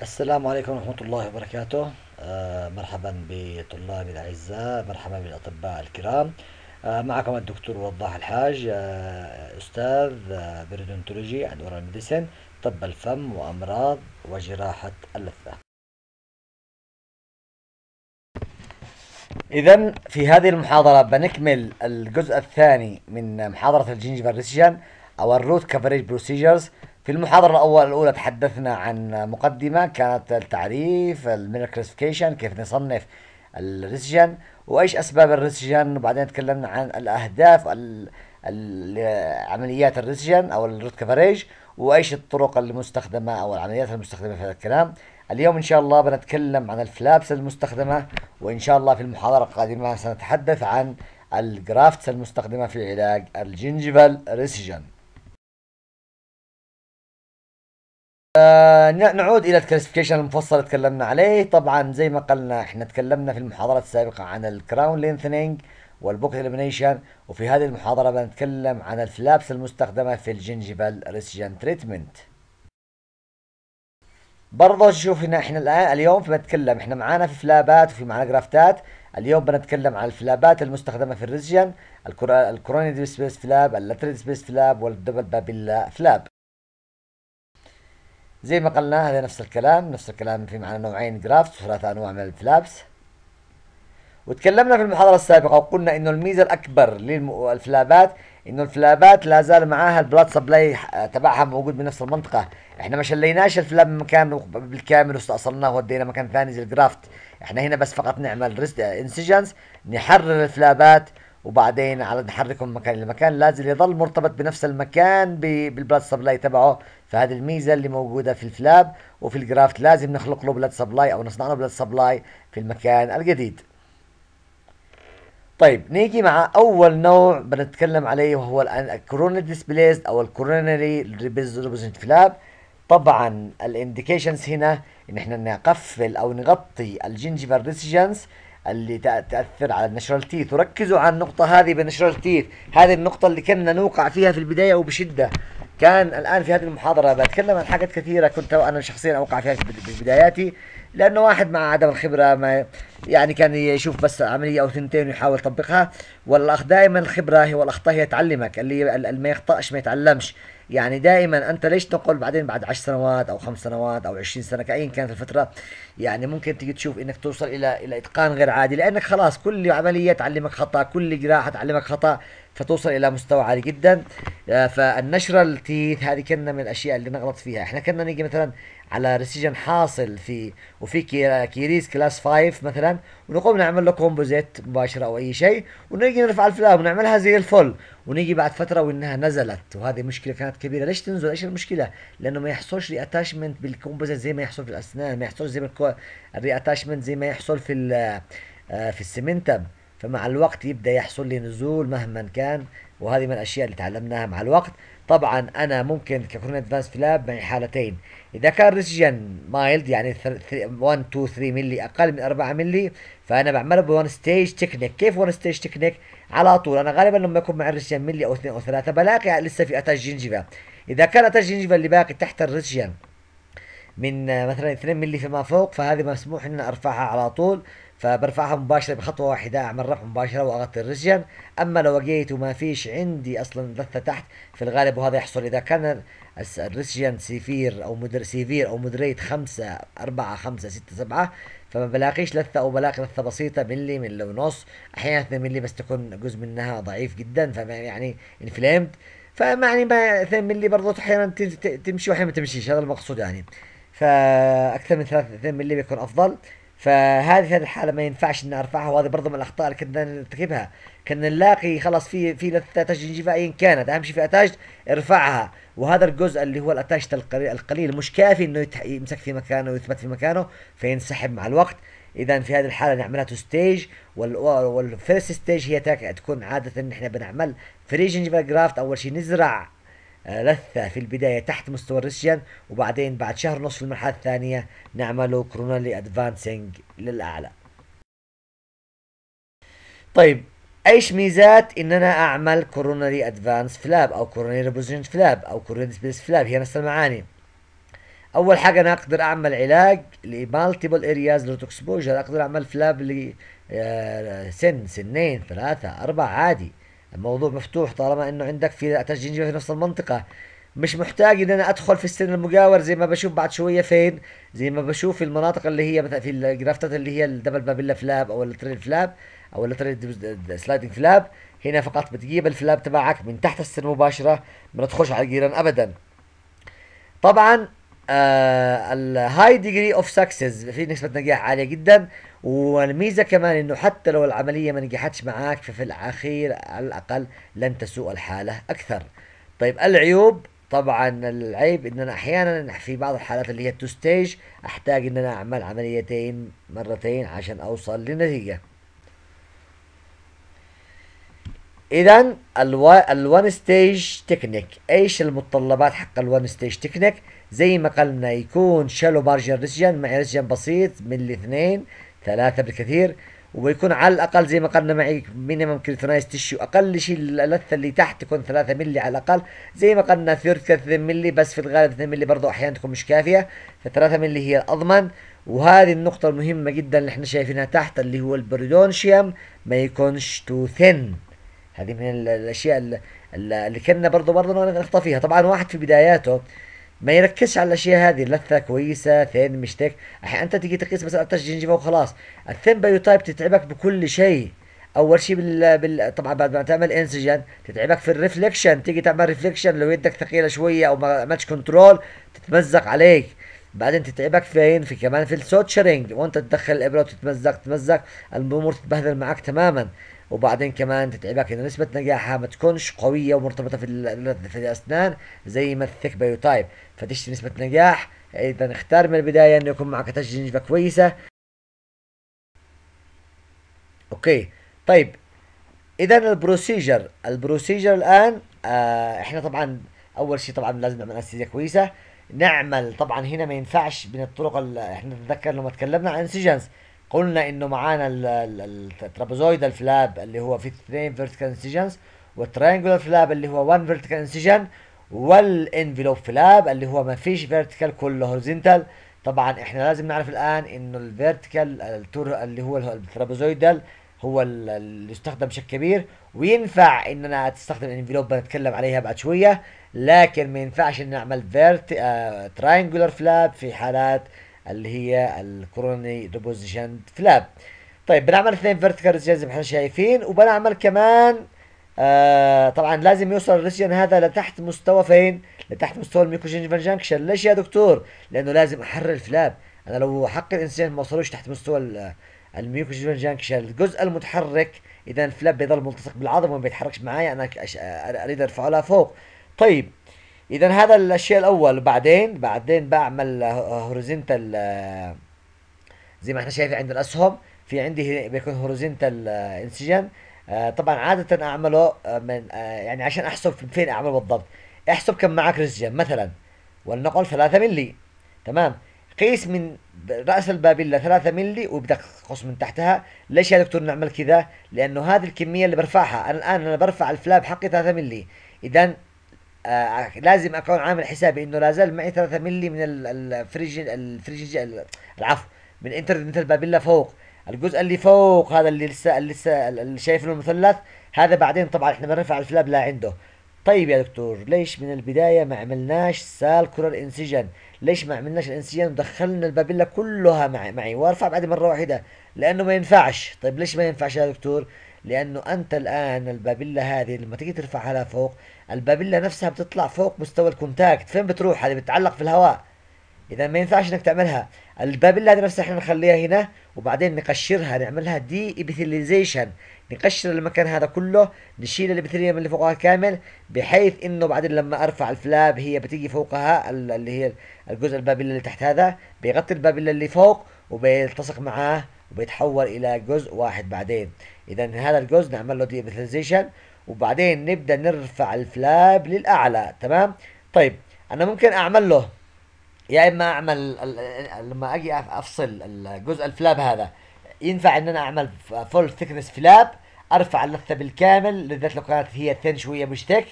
السلام عليكم ورحمة الله وبركاته آه مرحبا بطلابي الأعزاء مرحبا بالأطباء الكرام آه معكم الدكتور وضاح الحاج آه أستاذ آه، بريدونتولوجي عند أورال ميديسن طب الفم وأمراض وجراحة اللثة إذا في هذه المحاضرة بنكمل الجزء الثاني من محاضرة الجينجيفال ريسيجن أو الروت كفريج بروسيجرز في المحاضرة الأول الأولى تحدثنا عن مقدمة كانت التعريف المينر كلاسيفيكيشن كيف نصنف الريسجن وإيش أسباب الريسجن وبعدين تكلمنا عن الأهداف عمليات الريسجن أو الروت كفريج وإيش الطرق المستخدمة أو العمليات المستخدمة في هذا الكلام اليوم إن شاء الله بنتكلم عن الفلابس المستخدمة وإن شاء الله في المحاضرة القادمة سنتحدث عن الجرافتس المستخدمة في علاج الجنجفال ريسجن آه نعود الى الكلاسيفيكيشن المفصل اللي تكلمنا عليه طبعا زي ما قلنا احنا تكلمنا في المحاضرات السابقه عن الكراون لينثنينج والبوك اليمنيشن وفي هذه المحاضره بنتكلم عن الفلابس المستخدمه في الجنجبال ريسجن تريتمنت برضه شوف هنا احنا الان اليوم بنتكلم احنا معانا في فلابات وفي معانا جرافتات اليوم بنتكلم عن الفلابات المستخدمه في الريسجن الكورونيد سبيس فلاب اللاتريد سبيس فلاب والدبل بابيلا فلاب زي ما قلنا هذا نفس الكلام نفس الكلام في معنا نوعين جرافت وثلاثة أنواع من الفلابس وتكلمنا في المحاضرة السابقة وقلنا إنه الميزة الأكبر للفلابات إنه الفلابات لا زال معاها البلاد سبلاي تبعها موجود بنفس المنطقة إحنا ما شليناش الفلاب من مكان بالكامل واستأصلناه ودينا مكان ثاني زي الجرافت إحنا هنا بس فقط نعمل ريست انسجنس نحرر الفلابات وبعدين على نحركه من مكان لمكان لازم يظل مرتبط بنفس المكان بالبلاد سبلاي تبعه فهذه الميزه اللي موجوده في الفلاب وفي الجرافت لازم نخلق له بلاد سبلاي او نصنع له بلاد سبلاي في المكان الجديد طيب نيجي مع اول نوع بنتكلم عليه وهو الان الكورونا ديسبليز او الكورونري ريبريزنت فلاب طبعا الانديكيشنز هنا ان احنا نقفل او نغطي الجينجيفر ريسيجنس اللي تاثر على النشرال التيث وركزوا على النقطه هذه بنشر التيث هذه النقطه اللي كنا نوقع فيها في البدايه وبشده كان الان في هذه المحاضره بتكلم عن حاجات كثيره كنت انا شخصيا اوقع فيها في بداياتي لانه واحد مع عدم الخبره ما يعني كان يشوف بس عمليه او ثنتين ويحاول يطبقها والاخ دائما الخبره هي والاخطاء هي تعلمك اللي ما يخطاش ما يتعلمش يعني دائما انت ليش تنقل بعدين بعد 10 سنوات او خمس سنوات او 20 سنه كايا كانت الفتره يعني ممكن تيجي تشوف انك توصل الى الى اتقان غير عادي لانك خلاص كل عمليه تعلمك خطا كل جراحه تعلمك خطا فتوصل الى مستوى عالي جدا آه، فالنشره التيث هذه كنا من الاشياء اللي نغلط فيها احنا كنا نيجي مثلا على ريسيجن حاصل في وفي كيريز كلاس 5 مثلا ونقوم نعمل له كومبوزيت مباشره او اي شيء ونيجي نرفع الفلاب ونعملها زي الفل ونيجي بعد فتره وانها نزلت وهذه مشكله كانت كبيره ليش تنزل ايش المشكله لانه ما يحصلش ري اتاشمنت بالكومبوزيت زي ما يحصل في الاسنان ما يحصلش زي اتاشمنت زي ما يحصل في آه، في السمنتم فمع الوقت يبدأ يحصل لي نزول مهما كان وهذه من الأشياء اللي تعلمناها مع الوقت طبعا أنا ممكن ككورين ادفانس فلاب معي حالتين إذا كان ريسجن مايلد يعني 1 2 3 ملي أقل من 4 ملي فأنا بعمله بون ستيج تكنيك كيف ون ستيج تكنيك على طول أنا غالبا لما يكون معي ريسجن ملي أو 2 أو 3 بلاقي لسه في أتاج جنجفة إذا كان أتاج جنجفة اللي باقي تحت الريسجن من آه، مثلا 2 ملي فما فوق فهذه مسموح ان ارفعها على طول فبرفعها مباشرة بخطوة واحدة أعمل رفع مباشرة وأغطي الرجل أما لو لقيت وما فيش عندي أصلا لثة تحت في الغالب وهذا يحصل إذا كان الرسجن سيفير أو مدر سيفير أو مدريت خمسة أربعة خمسة ستة سبعة فما بلاقيش لثة أو بلاقي لثة بسيطة ملي ملي ونص أحيانا 2 ملي بس تكون جزء منها ضعيف جدا فما يعني انفليمد فما يعني ما 2 ملي برضه أحيانا تمشي وأحيانا ما تمشيش هذا المقصود يعني فأكثر من 3 2 ملي بيكون أفضل فهذه هذه الحالة ما ينفعش اني ارفعها وهذه برضه من الاخطاء اللي كنا نرتكبها كنا نلاقي خلاص في في اتاج نجيبها ايا كانت اهم شيء في اتاج ارفعها وهذا الجزء اللي هو الاتاج القليل مش كافي انه يمسك في مكانه ويثبت في مكانه فينسحب مع الوقت اذا في هذه الحاله نعملها تو ستيج والفيرست ستيج هي تكون عاده ان احنا بنعمل فري جنجيفا جرافت اول شيء نزرع لثة في البداية تحت مستوى الريسجن وبعدين بعد شهر ونص في المرحلة الثانية نعمله كرونالي ادفانسنج للأعلى طيب ايش ميزات ان انا اعمل كورونري ادفانس فلاب او كورونري ريبوزيشن فلاب او كورونري سبيس فلاب هي نفس المعاني اول حاجه انا اقدر اعمل علاج لمالتيبل ارياز لوت اكسبوجر اقدر اعمل فلاب ل آه، سن سنين ثلاثه اربعه عادي الموضوع مفتوح طالما انه عندك في تسجيل في نفس المنطقة مش محتاج ان انا ادخل في السن المجاور زي ما بشوف بعد شوية فين زي ما بشوف في المناطق اللي هي مثلا في الجرافتات اللي هي الدبل بابيلا فلاب او التريل فلاب او التريل سلايدنج فلاب هنا فقط بتجيب الفلاب تبعك من تحت السن مباشرة ما تدخلش على الجيران ابدا طبعا الهاي ديجري اوف سكسس في نسبة نجاح عالية جدا والميزة كمان انه حتى لو العملية ما نجحتش معاك ففي الاخير على الاقل لن تسوء الحالة اكثر طيب العيوب طبعا العيب ان انا احيانا في بعض الحالات اللي هي التو ستيج احتاج ان انا اعمل عمليتين مرتين عشان اوصل لنتيجة اذا الوان ستيج تكنيك ايش المتطلبات حق الوان ستيج تكنيك زي ما قلنا يكون شالو بارجر ريسجن مع ريسجن بسيط من الاثنين ثلاثة بالكثير وبيكون على الأقل زي ما قلنا معي مينيمم كريتونايز تشيو أقل شيء اللثة اللي تحت تكون 3 مللي على الأقل زي ما قلنا ثيرث 3 مللي بس في الغالب 2 مللي برضه أحيانا تكون مش كافية فثلاثة 3 مللي هي الأضمن وهذه النقطة المهمة جدا اللي احنا شايفينها تحت اللي هو البريدونشيوم ما يكونش تو ثين هذه من الأشياء اللي, اللي كنا برضه برضه نقطة فيها طبعا واحد في بداياته ما يركزش على الاشياء هذه لثه كويسه ثين مشتك احيانا انت تيجي تقيس مثلا ارتش جنجفه وخلاص الثين بايوتايب تتعبك بكل شيء اول شيء بال... بال... طبعا بعد ما تعمل انسجن تتعبك في الريفليكشن تيجي تعمل ريفليكشن لو يدك ثقيله شويه او ما عملتش كنترول تتمزق عليك بعدين تتعبك فين في كمان في السوتشرينج وانت تدخل الابره وتتمزق تتمزق الامور تتبهدل معك تماما وبعدين كمان تتعبك انه نسبه نجاحها ما تكونش قويه ومرتبطه في في الاسنان زي ما الثيك بايوتايب فتشتري نسبه نجاح اذا اختار من البدايه انه يكون معك تجربه كويسه اوكي طيب اذا البروسيجر البروسيجر الان آه احنا طبعا اول شيء طبعا لازم نعمل انستيزيا كويسه نعمل طبعا هنا ما ينفعش من الطرق اللي احنا نتذكر لما تكلمنا عن انسجنس قلنا انه معانا الترابيزويد فلاب اللي هو في اثنين فيرتيكال انسيجنز والترينجولار فلاب اللي هو 1 فيرتيكال انسيجن والانفلوب فلاب اللي هو ما فيش فيرتيكال كله هوريزنتال طبعا احنا لازم نعرف الان انه الفيرتيكال التور اللي هو الترابيزويدال هو اللي يستخدم بشكل كبير وينفع ان انا استخدم الانفلوب بنتكلم عليها بعد شويه لكن ما ينفعش ان نعمل فيرت آه فلاب في حالات اللي هي الكوروني ريبوزيشن فلاب طيب بنعمل اثنين فيرتيكال زي ما احنا شايفين وبنعمل كمان آه طبعا لازم يوصل الريجن هذا لتحت مستوى فين؟ لتحت مستوى الميكروجينجيفال جنكشن ليش يا دكتور؟ لانه لازم احرر الفلاب انا لو حق الانسان ما وصلوش تحت مستوى آه، الميوكوجينال جنكشن الجزء المتحرك اذا الفلاب بيظل ملتصق بالعظم وما بيتحركش معايا انا آه، اريد ارفعه لها فوق طيب اذا هذا الشيء الاول بعدين بعدين بعمل هوريزنتال آه، زي ما احنا شايفين عند الاسهم في عندي بيكون هوريزنتال انسجن آه، آه، طبعا عاده اعمله من يعني عشان احسب فين اعمله بالضبط احسب كم معك رسجن مثلا ولنقل 3 ملي تمام قيس من راس البابله 3 ملي وبدك تقص من تحتها ليش يا دكتور نعمل كذا لانه هذه الكميه اللي برفعها انا الان انا برفع الفلاب حقي 3 ملي اذا آه لازم اكون عامل حسابي انه لا زال معي 3 مللي من الفريج الفريج العفو من مثل بابيلا فوق الجزء اللي فوق هذا اللي لسه لسه اللي شايف له المثلث هذا بعدين طبعا احنا بنرفع الفلاب لعنده طيب يا دكتور ليش من البداية ما عملناش سالكولر انسجن ليش ما عملناش الانسجن ودخلنا البابيلا كلها معي, معي وارفع بعد مرة واحدة لانه ما ينفعش طيب ليش ما ينفعش يا دكتور لانه انت الان البابيلا هذه لما تيجي ترفعها لفوق البابيلا نفسها بتطلع فوق مستوى الكونتاكت فين بتروح هذه بتتعلق في الهواء اذا ما ينفعش انك تعملها البابيلا هذه نفسها احنا نخليها هنا وبعدين نقشرها نعملها دي ابيثيليزيشن نقشر المكان هذا كله نشيل الابيثيليوم اللي فوقها كامل بحيث انه بعدين لما ارفع الفلاب هي بتيجي فوقها اللي هي الجزء البابيلا اللي تحت هذا بيغطي البابيلا اللي فوق وبيلتصق معاه وبيتحول الى جزء واحد بعدين اذا هذا الجزء نعمل له دي وبعدين نبدا نرفع الفلاب للاعلى تمام طيب انا ممكن اعمل له يا اما اعمل لما اجي افصل الجزء الفلاب هذا ينفع ان انا اعمل فول ثيكنس فلاب ارفع اللثه بالكامل لذات لو كانت هي ثين شويه مش ثيك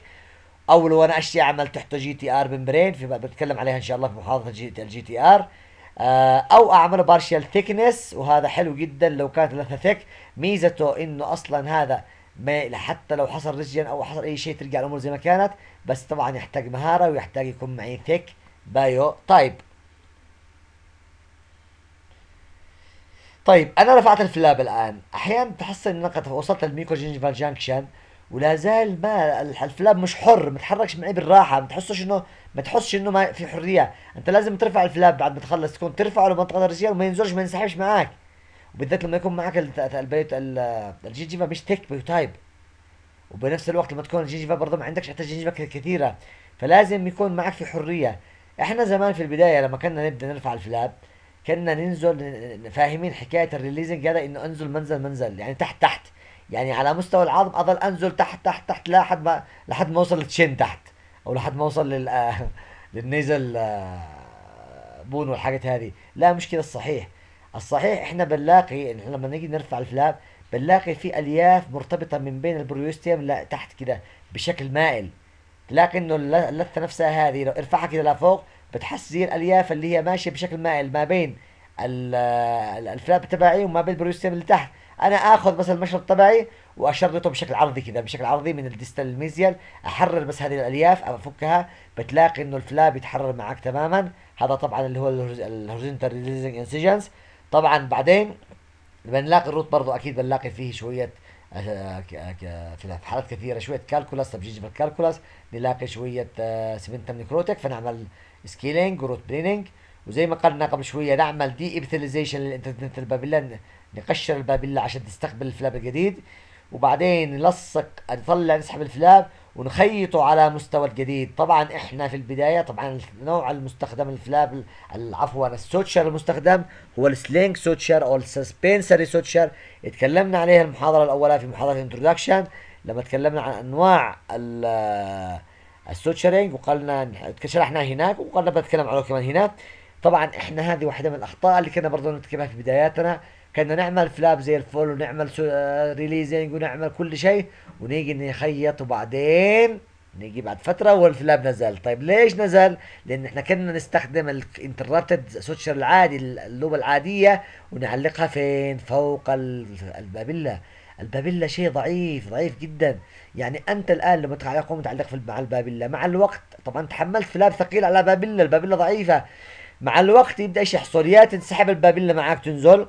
او لو انا اشتي اعمل تحته جي تي ار ممبرين في بتكلم عليها ان شاء الله في محاضره الجي تي ار آه، او اعمله بارشال ثيكنس وهذا حلو جدا لو كانت لثه ثيك ميزته انه اصلا هذا ما حتى لو حصل ريجن او حصل اي شيء ترجع الامور زي ما كانت بس طبعا يحتاج مهاره ويحتاج يكون معي ثيك بايو تايب طيب انا رفعت الفلاب الان احيانا تحصل اني وصلت للميكرو جينجفال جانكشن ولا زال ما الفلاب مش حر ما تحركش معي بالراحه ما تحسش انه ما تحسش انه ما في حريه انت لازم ترفع الفلاب بعد ما تخلص تكون ترفعه تقدر الرجال وما ينزلش ما ينسحبش معاك وبالذات لما يكون معك البيت جي مش تك بيوتايب وبنفس الوقت لما تكون الجنجفه برضه ما عندكش حتى جنجفه كثيره فلازم يكون معك في حريه احنا زمان في البدايه لما كنا نبدا نرفع الفلاب كنا ننزل فاهمين حكايه الريليزنج هذا انه انزل منزل منزل يعني تحت تحت يعني على مستوى العظم اظل انزل تحت تحت تحت لحد ما لحد ما اوصل للتشين تحت او لحد ما اوصل لل للنيزل بون والحاجات هذه لا مش كده الصحيح الصحيح احنا بنلاقي احنا لما نيجي نرفع الفلاب بنلاقي في الياف مرتبطه من بين البريوستيم لا تحت كده بشكل مائل تلاقي انه اللثه نفسها هذه لو ارفعها كده لفوق بتحس زي الالياف اللي هي ماشيه بشكل مائل ما بين الفلاب تبعي وما بين البريوستيم اللي تحت انا اخذ بس المشرط تبعي واشرطه بشكل عرضي كذا بشكل عرضي من الديستال الميزيال احرر بس هذه الالياف افكها بتلاقي انه الفلاب يتحرر معك تماما هذا طبعا اللي هو الهورزنتال ريليزنج انسجنس طبعا بعدين بنلاقي الروت برضه اكيد بنلاقي فيه شويه آه، آه، في حالات كثيره شويه كالكولاس طب جيجي بالكالكولاس نلاقي شويه آه، سبنتم نكروتك فنعمل سكيلينج وروت بليننج وزي ما قلنا قبل شويه نعمل دي ابيثاليزيشن للانترنت البابيلا نقشر البابيلا عشان تستقبل الفلاب الجديد وبعدين نلصق نطلع نسحب الفلاب ونخيطه على مستوى الجديد طبعا احنا في البداية طبعا النوع المستخدم الفلاب عفوا السوتشر المستخدم هو السلينج سوتشر او السسبنسري سوتشر اتكلمنا عليها المحاضرة الاولى في محاضرة الانترودكشن لما تكلمنا عن انواع السوتشرينج وقالنا شرحنا هناك وقالنا بنتكلم عنه كمان هنا طبعا احنا هذه واحدة من الاخطاء اللي كنا برضه نرتكبها في بداياتنا كنا نعمل فلاب زي الفل ونعمل ريليزنج آه، ونعمل كل شيء ونيجي نخيط وبعدين نيجي بعد فتره والفلاب نزل طيب ليش نزل لان احنا كنا نستخدم الانتربتد سوتشر العادي اللوبه العاديه ونعلقها فين فوق البابيلا البابيلا شيء ضعيف ضعيف جدا يعني انت الان لما تعلق متعلق في مع البابيلا مع الوقت طبعا تحملت فلاب ثقيل على بابيلا البابيلا ضعيفه مع الوقت يبدا ايش يحصل يا تنسحب البابيلا معاك تنزل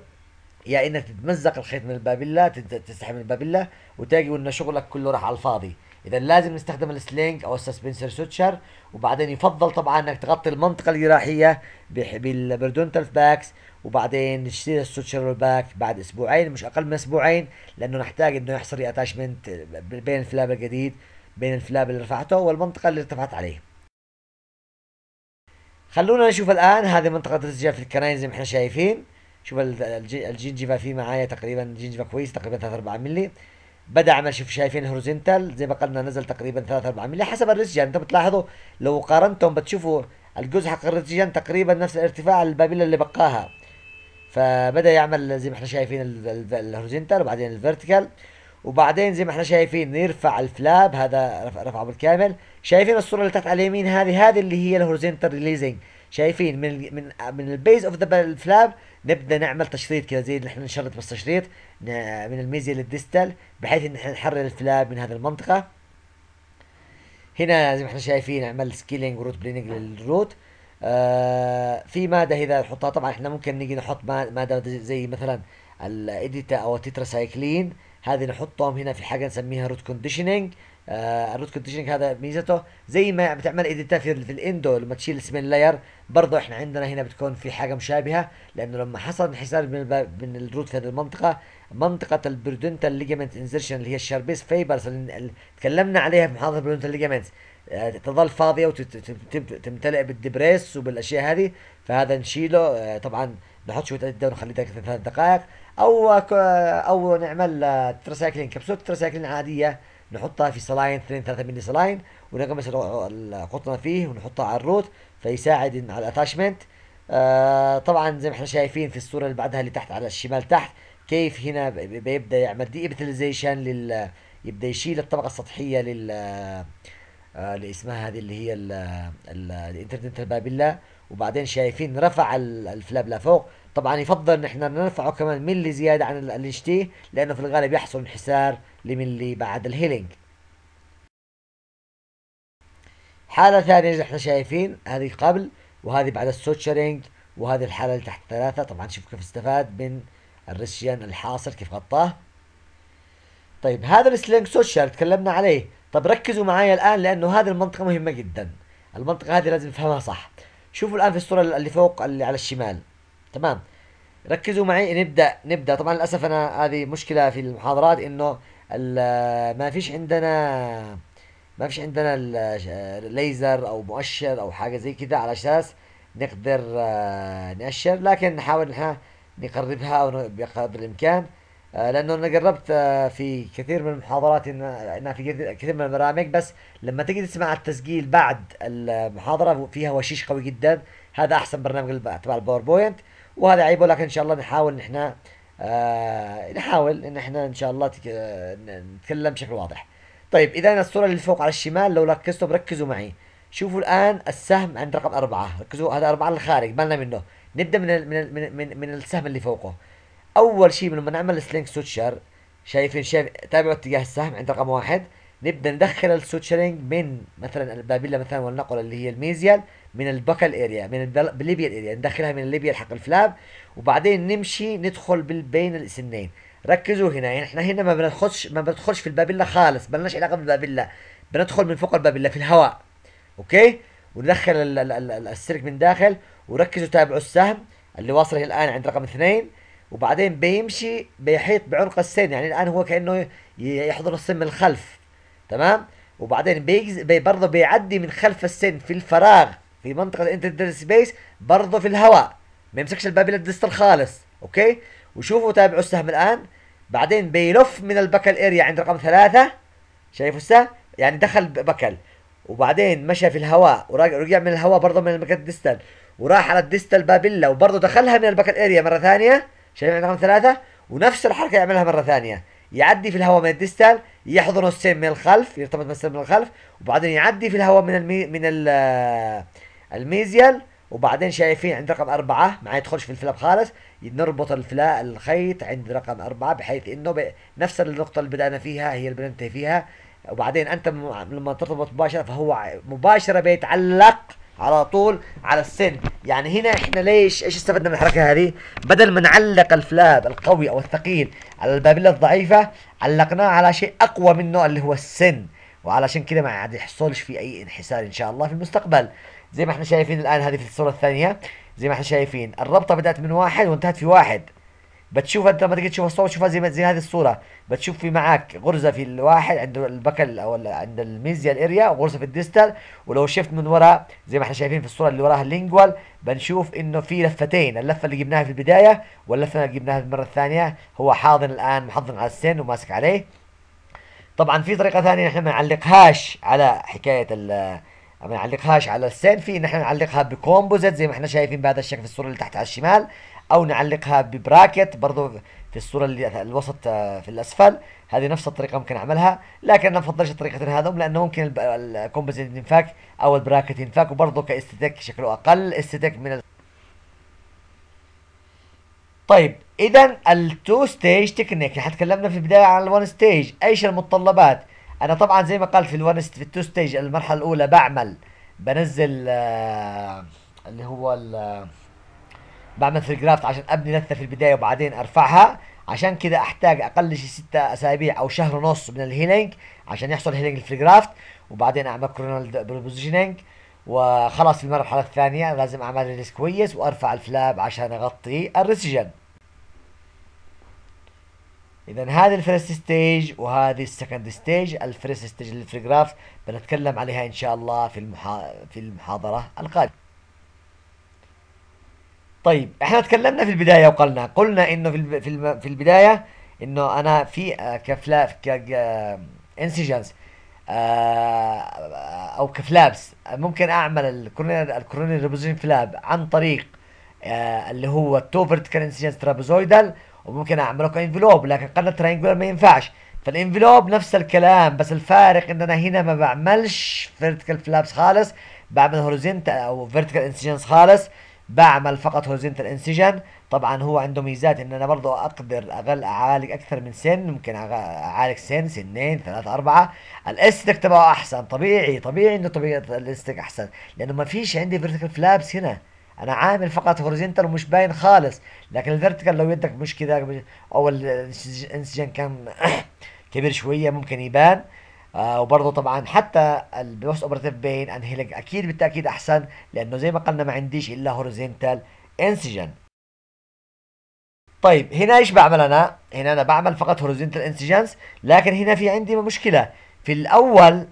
يا انك تتمزق الخيط من البابيلا تسحب من البابيلا وتلاقي انه شغلك كله راح على الفاضي اذا لازم نستخدم السلينج او السسبنسر سوتشر وبعدين يفضل طبعا انك تغطي المنطقه الجراحيه بالبردونتال باكس وبعدين نشتري السوتشر والباك بعد اسبوعين مش اقل من اسبوعين لانه نحتاج انه يحصل اتاشمنت بين الفلاب الجديد بين الفلاب اللي رفعته والمنطقه اللي ارتفعت عليه خلونا نشوف الان هذه منطقه في الكناين زي ما احنا شايفين شوف الجنجفه في معايا تقريبا جنجفه كويس تقريبا 3 4 ملي بدا عمل شوف شايفين هوريزونتال زي ما قلنا نزل تقريبا 3 4 ملي حسب الريسجن انتم بتلاحظوا لو قارنتهم بتشوفوا الجزء حق الريسجن تقريبا نفس الارتفاع البابيلا اللي بقاها فبدا يعمل زي ما احنا شايفين الهوريزنتال وبعدين الفيرتيكال وبعدين زي ما احنا شايفين يرفع الفلاب هذا رفعه بالكامل شايفين الصوره اللي تحت على اليمين هذه هذه اللي هي الهوريزنتال ريليزنج شايفين من من من البيز اوف ذا الفلاب نبدا نعمل تشريط كذا زي اللي احنا نشرط بس تشريط من الميزيا للديستال بحيث ان احنا نحرر الفلاب من هذه المنطقه هنا زي ما احنا شايفين عمل سكيلينج وروت بلينج للروت آه في ماده اذا نحطها طبعا احنا ممكن نيجي نحط ماده زي مثلا الايديتا او التيترا سايكلين هذه نحطهم هنا في حاجه نسميها روت كونديشننج آه الروت كونديشننج هذا ميزته زي ما بتعمل ايديتا في, في الاندو لما تشيل السبين لاير برضه احنا عندنا هنا بتكون في حاجه مشابهه لانه لما حصل انحسار من, من الروت في هذه المنطقه منطقه البردنتال ليجمنت انزرشن اللي هي الشربيس فيبرز اللي تكلمنا عليها في محاضره البردنتال ليجمنت آه تظل فاضيه وتمتلئ بالدبريس وبالاشياء هذه فهذا نشيله آه طبعا نحط شويه ادويه ونخليه ثلاث دقائق او او نعمل آه، ترسايكلين كبسولة ترسايكلين عاديه نحطها في سلاين 2 3 مللي سلاين ونغمس القطنه فيه ونحطها على الروت فيساعد على الاتاشمنت آه طبعا زي ما احنا شايفين في الصوره اللي بعدها اللي تحت على الشمال تحت كيف هنا بيبدا يعمل دي ابتلزيشن لل يبدا يشيل الطبقه السطحيه لل آه، اللي اسمها هذه اللي هي الانترنتال بابيلا وبعدين شايفين رفع الفلاب لفوق طبعا يفضل ان احنا نرفعه كمان ملي زياده عن اللي يشتيه لانه في الغالب يحصل انحسار لملي بعد الهيلينج حاله ثانيه اللي احنا شايفين هذه قبل وهذه بعد السوتشرينج وهذه الحاله اللي تحت ثلاثه طبعا شوف كيف استفاد من الريسيان الحاصل كيف غطاه طيب هذا السلينج سوتشر تكلمنا عليه طب ركزوا معايا الان لانه هذه المنطقه مهمه جدا المنطقه هذه لازم نفهمها صح شوفوا الان في الصوره اللي فوق اللي على الشمال تمام ركزوا معي نبدا نبدا طبعا للاسف انا هذه مشكله في المحاضرات انه ما فيش عندنا ما فيش عندنا ليزر او مؤشر او حاجه زي كذا على اساس نقدر آه، نأشر لكن نحاول نحن نقربها بقدر الامكان آه، لانه انا جربت آه، في كثير من المحاضرات انها في كثير من البرامج بس لما تجي تسمع التسجيل بعد المحاضره فيها وشيش قوي جدا هذا احسن برنامج تبع الباوربوينت وهذا عيب ولكن ان شاء الله نحاول نحن آه نحاول ان احنا ان شاء الله نتكلم بشكل واضح. طيب اذا الصوره اللي فوق على الشمال لو ركزتوا بركزوا معي. شوفوا الان السهم عند رقم أربعة ركزوا هذا أربعة الخارج بالنا منه نبدا من ال من ال من, ال من, من السهم اللي فوقه اول شيء لما نعمل سلينك سوتشر شايفين شايف تابعوا اتجاه السهم عند رقم واحد نبدا ندخل السوتشرنج من مثلا البابيلا مثلا ولنقل اللي هي الميزيال من البكل اريا من الليبيا اريا ندخلها من الليبيا حق الفلاب وبعدين نمشي ندخل بين الاسنين ركزوا هنا يعني احنا هنا ما بندخلش ما بندخلش في البابيلا خالص لناش علاقه بالبابيلا بندخل من فوق البابيلا في الهواء اوكي وندخل السلك من داخل وركزوا تابعوا السهم اللي واصله الان عند رقم اثنين وبعدين بيمشي بيحيط بعنق السن يعني الان هو كانه يحضر السن من الخلف تمام وبعدين بيجز برضه بيعدي من خلف السن في الفراغ في منطقه الانتر سبيس برضه في الهواء ما يمسكش الباب للدستر خالص اوكي وشوفوا تابعوا السهم الان بعدين بيلف من البكل اريا عند رقم ثلاثة شايفوا السهم يعني دخل بكل وبعدين مشى في الهواء ورجع من الهواء برضه من المكان الديستال وراح على الديستال بابيلا وبرضه دخلها من البكل اريا مره ثانيه شايف عند رقم ثلاثة ونفس الحركه يعملها مره ثانيه يعدي في الهواء من الديستال يحضن السين من الخلف يرتبط بالسين من الخلف وبعدين يعدي في الهواء من المي من ال الميزيال وبعدين شايفين عند رقم أربعة ما يدخلش في الفلاب خالص نربط الفلا الخيط عند رقم أربعة بحيث إنه نفس النقطة اللي بدأنا فيها هي اللي بننتهي فيها وبعدين أنت لما تربط مباشرة فهو مباشرة بيتعلق على طول على السن يعني هنا احنا ليش ايش استفدنا من الحركه هذه بدل ما نعلق الفلاب القوي او الثقيل على البابله الضعيفه علقناه على شيء اقوى منه اللي هو السن وعلشان كده ما عاد يحصلش في اي انحسار ان شاء الله في المستقبل زي ما احنا شايفين الآن هذه في الصورة الثانية زي ما احنا شايفين الربطة بدأت من واحد وانتهت في واحد بتشوف انت لما تيجي تشوف الصورة تشوفها زي زي هذه الصورة بتشوف في معاك غرزة في الواحد عند البكل او عند الميزيا الاريا وغرزة في الديستال ولو شفت من وراء زي ما احنا شايفين في الصورة اللي وراها اللينجوال بنشوف انه في لفتين اللفة اللي جبناها في البداية واللفة اللي جبناها المرة الثانية هو حاضن الان محضن على السن وماسك عليه طبعا في طريقة ثانية احنا ما نعلقهاش على حكاية ما نعلقهاش على السيلفي نحن نعلقها بكومبوزيت زي ما احنا شايفين بهذا الشكل في الصوره اللي تحت على الشمال او نعلقها ببراكت برضو في الصوره اللي الوسط آه، في الاسفل هذه نفس الطريقه ممكن اعملها لكن انا ما بفضلش طريقه هذا لانه ممكن الكومبوزيت ينفك او البراكت ينفك وبرضو كاستيتيك شكله اقل استيتيك من ال... طيب اذا التو ستيج تكنيك احنا تكلمنا في البدايه عن الون ستيج ايش المتطلبات انا طبعا زي ما قلت في الون في التو ستيج المرحله الاولى بعمل بنزل آه، اللي هو آه، بعمل في الجرافت عشان ابني لثه في البدايه وبعدين ارفعها عشان كذا احتاج اقل شيء ستة اسابيع او شهر ونص من الهيلينج عشان يحصل هيلينج في الجرافت وبعدين اعمل كرونال بروبوزيشننج وخلاص في المرحله الثانيه لازم اعمل ريليس كويس وارفع الفلاب عشان اغطي الريسجن اذا هذه الفيرست ستيج وهذه السكند ستيج الفيرست ستيج للفريغراف بنتكلم عليها ان شاء الله في المحا... في المحاضره القادمه طيب احنا تكلمنا في البدايه وقلنا قلنا انه في الب... في البدايه انه انا في آه، كفلا انسجنس آه، او كفلابس ممكن اعمل الكورونير الكورونير ريبوزين فلاب عن طريق آه، اللي هو التو فيرتيكال انسجنس ترابيزويدال وممكن اعمله كانفلوب لكن قلنا ترينجولر ما ينفعش فالانفلوب نفس الكلام بس الفارق ان انا هنا ما بعملش فيرتيكال فلابس خالص بعمل هوريزونتال او فيرتيكال انسجنز خالص بعمل فقط هوريزونتال انسجن طبعا هو عنده ميزات ان انا برضه اقدر اغل اعالج اكثر من سن ممكن اعالج سن سنين ثلاثة اربعة الاستك تبعه احسن طبيعي طبيعي انه طبيعة الاستك احسن لانه ما فيش عندي فيرتيكال فلابس هنا انا عامل فقط هوريزنتال ومش باين خالص لكن الفيرتيكال لو يدك مش كده او الانسجن كان كبير شويه ممكن يبان آه وبرضه طبعا حتى البوست اوبرتيف بين انهيلج اكيد بالتاكيد احسن لانه زي ما قلنا ما عنديش الا هوريزنتال انسجن طيب هنا ايش بعمل انا هنا انا بعمل فقط هوريزنتال انسجنس لكن هنا في عندي مشكله في الاول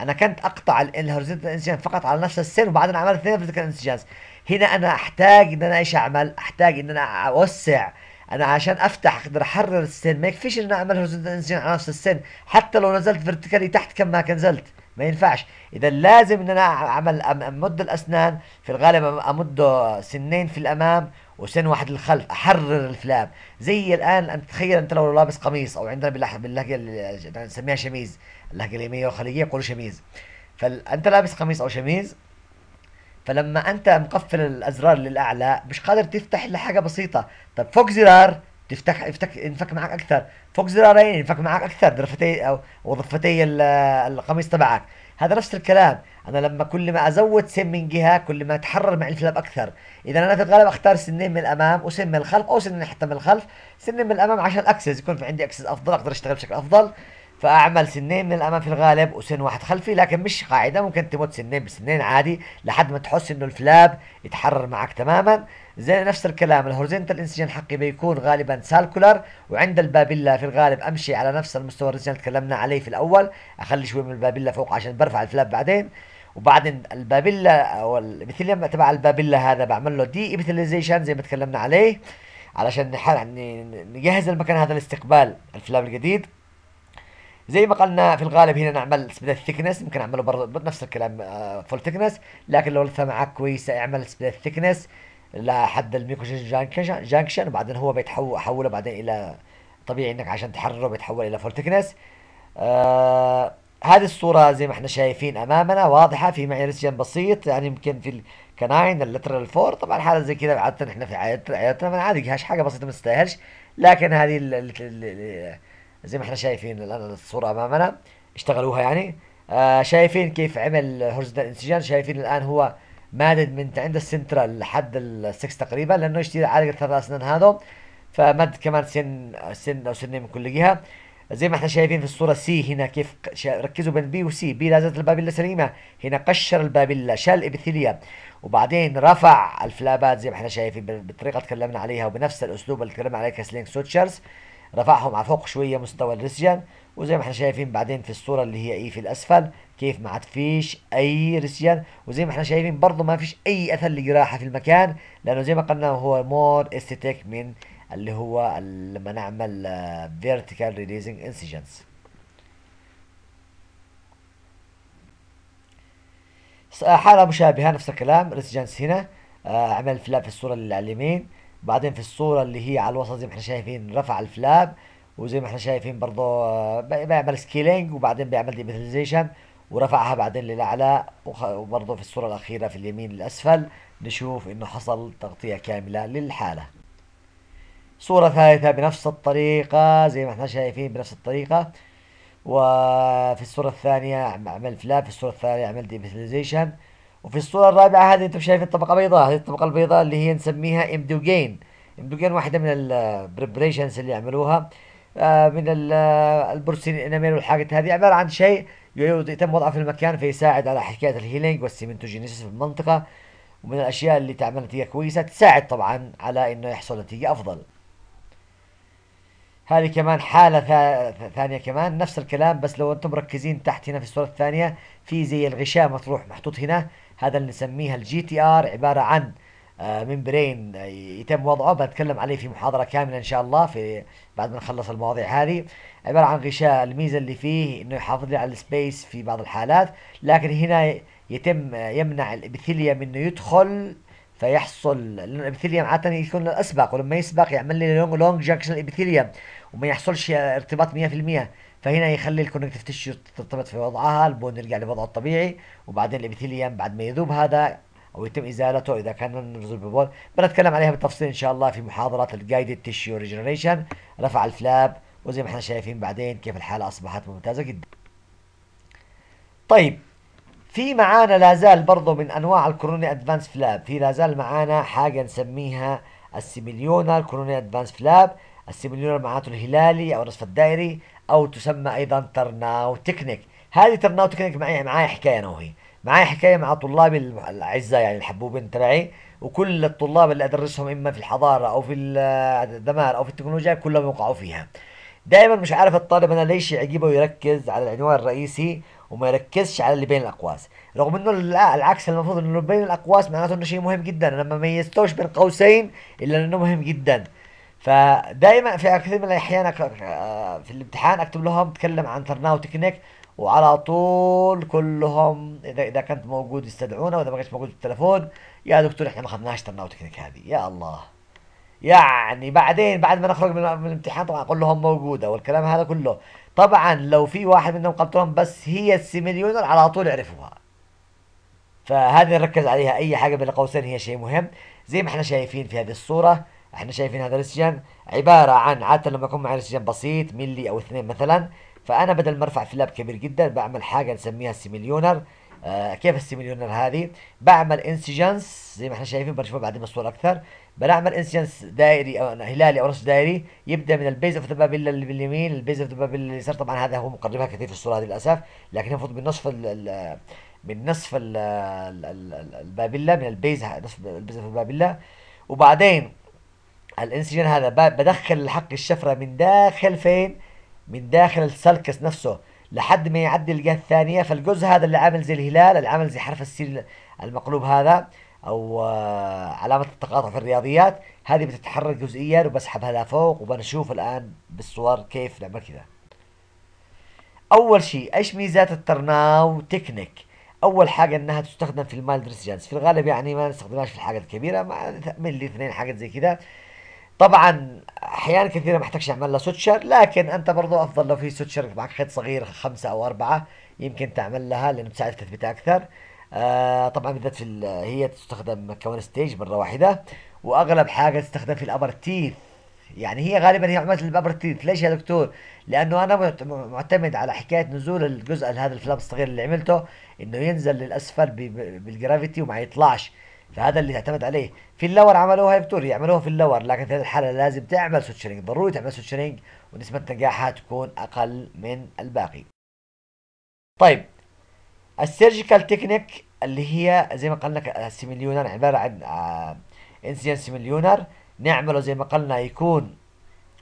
انا كنت اقطع الهوريزنتال انسجنس فقط على نفس السن وبعدين عملت اثنين فيرتيكال انسجنس هنا انا احتاج ان انا ايش اعمل احتاج ان انا اوسع انا عشان افتح اقدر احرر السن ما يكفيش ان انا اعمل هورزونتال على نفس السن حتى لو نزلت فيرتيكالي تحت كم ما نزلت ما ينفعش اذا لازم ان انا اعمل امد الاسنان في الغالب امده سنين في الامام وسن واحد للخلف احرر الفلاب زي الان انت تخيل انت لو لابس قميص او عندنا باللهجه اللي نسميها شميز اللهجه اليمنيه والخليجيه يقولوا شميز فانت لابس قميص او شميز فلما انت مقفل الازرار للاعلى مش قادر تفتح الا حاجه بسيطه طب فوق زرار تفتح يفتك ينفك معك اكثر فوق زرارين ينفك معك اكثر درفتي او وضفتي القميص تبعك هذا نفس الكلام انا لما كل ما ازود سن من جهه كل ما اتحرر مع الفلاب اكثر اذا انا في الغالب اختار سنين من الامام وسن من الخلف او سنين حتى من الخلف سنين من الامام عشان اكسس يكون في عندي اكسس افضل اقدر اشتغل بشكل افضل فاعمل سنين من الامام في الغالب وسن واحد خلفي لكن مش قاعده ممكن تموت سنين بسنين عادي لحد ما تحس انه الفلاب يتحرر معك تماما زي نفس الكلام الهورزنتال انسجن حقي بيكون غالبا سالكولار وعند البابيلا في الغالب امشي على نفس المستوى اللي تكلمنا عليه في الاول اخلي شوي من البابيلا فوق عشان برفع الفلاب بعدين وبعدين البابيلا او الميثيليوم تبع البابيلا هذا بعمل له دي ايبيثيليزيشن زي ما تكلمنا عليه علشان يعني نجهز المكان هذا لاستقبال الفلاب الجديد زي ما قلنا في الغالب هنا نعمل سبيد ثيكنس ممكن اعمله برضه نفس الكلام فول آه، ثيكنس لكن لو لثه معك كويسه اعمل سبيد ثيكنس لحد الميكرو جانكشن وبعدين هو بيتحول بعدين الى طبيعي انك عشان تحرره بيتحول الى فول ثيكنس آه هذه الصورة زي ما احنا شايفين امامنا واضحة في معي رسيان بسيط يعني يمكن في الكناين اللترال فور طبعا حالة زي كذا عادة احنا في عيادتنا عادي هاش حاجة بسيطة ما تستاهلش لكن هذه زي ما احنا شايفين الان الصوره امامنا اشتغلوها يعني آه شايفين كيف عمل هورزنتال انسجان شايفين الان هو مادد من عند السنترال لحد السكس تقريبا لانه يشتري عالق الثلاث اسنان هذول فمد كمان سن سن او سنين من كل جهه زي ما احنا شايفين في الصوره سي هنا كيف ركزوا بين بي وسي بي لازالت البابيلا سليمه هنا قشر البابيلا شال ابيثيليا وبعدين رفع الفلابات زي ما احنا شايفين بالطريقه اللي تكلمنا عليها وبنفس الاسلوب اللي تكلمنا عليه كسلينج سوتشرز رفعهم على فوق شويه مستوى الرسيان وزي ما احنا شايفين بعدين في الصوره اللي هي ايه في الاسفل كيف ما عاد فيش اي رسيان وزي ما احنا شايفين برضه ما فيش اي اثر لجراحه في المكان لانه زي ما قلنا هو مور استيتيك من اللي هو لما نعمل فيرتيكال ريليزنج انسيجنز حالة مشابهة نفس الكلام ريسجنس هنا آه، عمل فلاب في الصورة اللي على اليمين بعدين في الصوره اللي هي على الوسط زي ما احنا شايفين رفع الفلاب وزي ما احنا شايفين برضه آه، بيعمل سكيلينج وبعدين بيعمل ديميتاليزيشن ورفعها بعدين للاعلى وبرضه في الصوره الاخيره في اليمين الاسفل نشوف انه حصل تغطيه كامله للحاله صوره ثالثه بنفس الطريقه زي ما احنا شايفين بنفس الطريقه وفي الصوره الثانيه عمل فلاب في الصوره الثانيه عمل ديميتاليزيشن وفي الصورة الرابعة هذه انتم شايفين الطبقة بيضاء هذه الطبقة البيضاء اللي هي نسميها امدوجين امدوجين واحدة من البريبريشنز اللي يعملوها آه، من البروتين الاناميل والحاجات هذه عبارة عن شيء يتم وضعه في المكان فيساعد على حكاية الهيلينج والسيمنتوجينيسيس في المنطقة ومن الاشياء اللي تعمل نتيجة كويسة تساعد طبعا على انه يحصل نتيجة افضل هذه كمان حالة ثانية كمان نفس الكلام بس لو انتم مركزين تحت هنا في الصورة الثانية في زي الغشاء مطروح محطوط هنا هذا اللي نسميه الجي تي ار عبارة عن آه، ممبرين آه، يتم وضعه بتكلم عليه في محاضرة كاملة ان شاء الله في بعد ما نخلص المواضيع هذه عبارة عن غشاء الميزة اللي فيه انه يحافظ لي على السبيس في بعض الحالات لكن هنا يتم آه، يمنع الابيثيليوم انه يدخل فيحصل لان الابثيليا عاده يكون الاسبق ولما يسبق يعمل لي لونج جانكشن الابيثيليوم وما يحصلش ارتباط 100% فهنا يخلي الكونكتيف تيشو ترتبط في وضعها البون يرجع لوضعه الطبيعي وبعدين الابيثيليوم بعد ما يذوب هذا او يتم ازالته اذا كان ريزولفبل بنتكلم عليها بالتفصيل ان شاء الله في محاضره الجايدد تيشيو ريجنريشن رفع الفلاب وزي ما احنا شايفين بعدين كيف الحاله اصبحت ممتازه جدا. طيب في معانا لازال برضه من انواع الكوروني ادفانس فلاب في لازال معانا حاجه نسميها السيميليونال كوروني ادفانس فلاب السيمينيولار معناته الهلالي او الرصف الدائري او تسمى ايضا ترناو تكنيك هذه ترناو تكنيك معي معي حكايه انا وهي معي حكايه مع طلابي الاعزاء يعني الحبوبين تبعي وكل الطلاب اللي ادرسهم اما في الحضاره او في الدمار او في التكنولوجيا كلهم وقعوا فيها دائما مش عارف الطالب انا ليش يعجبه يركز على العنوان الرئيسي وما يركزش على اللي بين الاقواس رغم انه العكس المفروض انه بين الاقواس معناته انه شيء مهم جدا انا ما ميزتوش بين قوسين الا انه مهم جدا فدائما في كثير من الاحيان في الامتحان اكتب لهم تكلم عن ترناو تكنيك وعلى طول كلهم اذا اذا كنت موجود يستدعونا واذا ما كنتش موجود بالتليفون يا دكتور احنا ما اخذناش ترناو تكنيك هذه يا الله يعني بعدين بعد ما نخرج من الامتحان طبعا اقول لهم موجوده والكلام هذا كله طبعا لو في واحد منهم لهم بس هي السيميليونر على طول يعرفوها فهذه نركز عليها اي حاجه بين قوسين هي شيء مهم زي ما احنا شايفين في هذه الصوره احنا شايفين هذا الاكسجين عباره عن عاده لما يكون معي اكسجين بسيط ملي او اثنين مثلا فانا بدل ما ارفع فلاب كبير جدا بعمل حاجه نسميها السيميليونر آه كيف السيميليونر هذه بعمل انسجنس زي ما احنا شايفين بنشوفها بعدين بالصوره اكثر بنعمل انسجنس دائري او هلالي او نص دائري يبدا من البيز اوف ذا بابيلا اللي باليمين البيز اوف ذا بابيلا اللي طبعا هذا هو مقربها كثير في الصوره هذه للاسف لكن المفروض من نصف من نصف البابيلا من البيز نصف البيز اوف بابيلا وبعدين الانسجين هذا بدخل الحق الشفرة من داخل فين من داخل السلكس نفسه لحد ما يعدي الجهة الثانية فالجزء هذا اللي عامل زي الهلال اللي عامل زي حرف السين المقلوب هذا او آه، علامة التقاطع في الرياضيات هذه بتتحرك جزئيا وبسحبها لفوق وبنشوف الان بالصور كيف نعمل كذا اول شيء ايش ميزات الترناو تكنيك اول حاجه انها تستخدم في المايل دريسجانز في الغالب يعني ما نستخدمهاش في الحاجات الكبيره ما من اثنين حاجات زي كذا طبعا احيانا كثيره ما احتاجش اعمل لها سوتشر لكن انت برضو افضل لو في سوتشر معك خيط صغير خمسه او اربعه يمكن تعمل لها لانه بتساعد في اكثر آه طبعا بالذات في هي تستخدم كون ستيج مره واحده واغلب حاجه تستخدم في الابر تيث يعني هي غالبا هي عملت الابر تيث ليش يا دكتور؟ لانه انا معتمد على حكايه نزول الجزء هذا الفلاب الصغير اللي عملته انه ينزل للاسفل بالجرافيتي وما يطلعش فهذا اللي تعتمد عليه في اللور عملوها بتور يعملوها في اللور لكن في هذه الحاله لازم تعمل سوتشرينج ضروري تعمل سوتشرينج ونسبه نجاحها تكون اقل من الباقي طيب السيرجيكال تكنيك اللي هي زي ما قلنا سيميليونر يعني السيميليونر عباره عن انسيان آه، سيميليونر نعمله زي ما قلنا يكون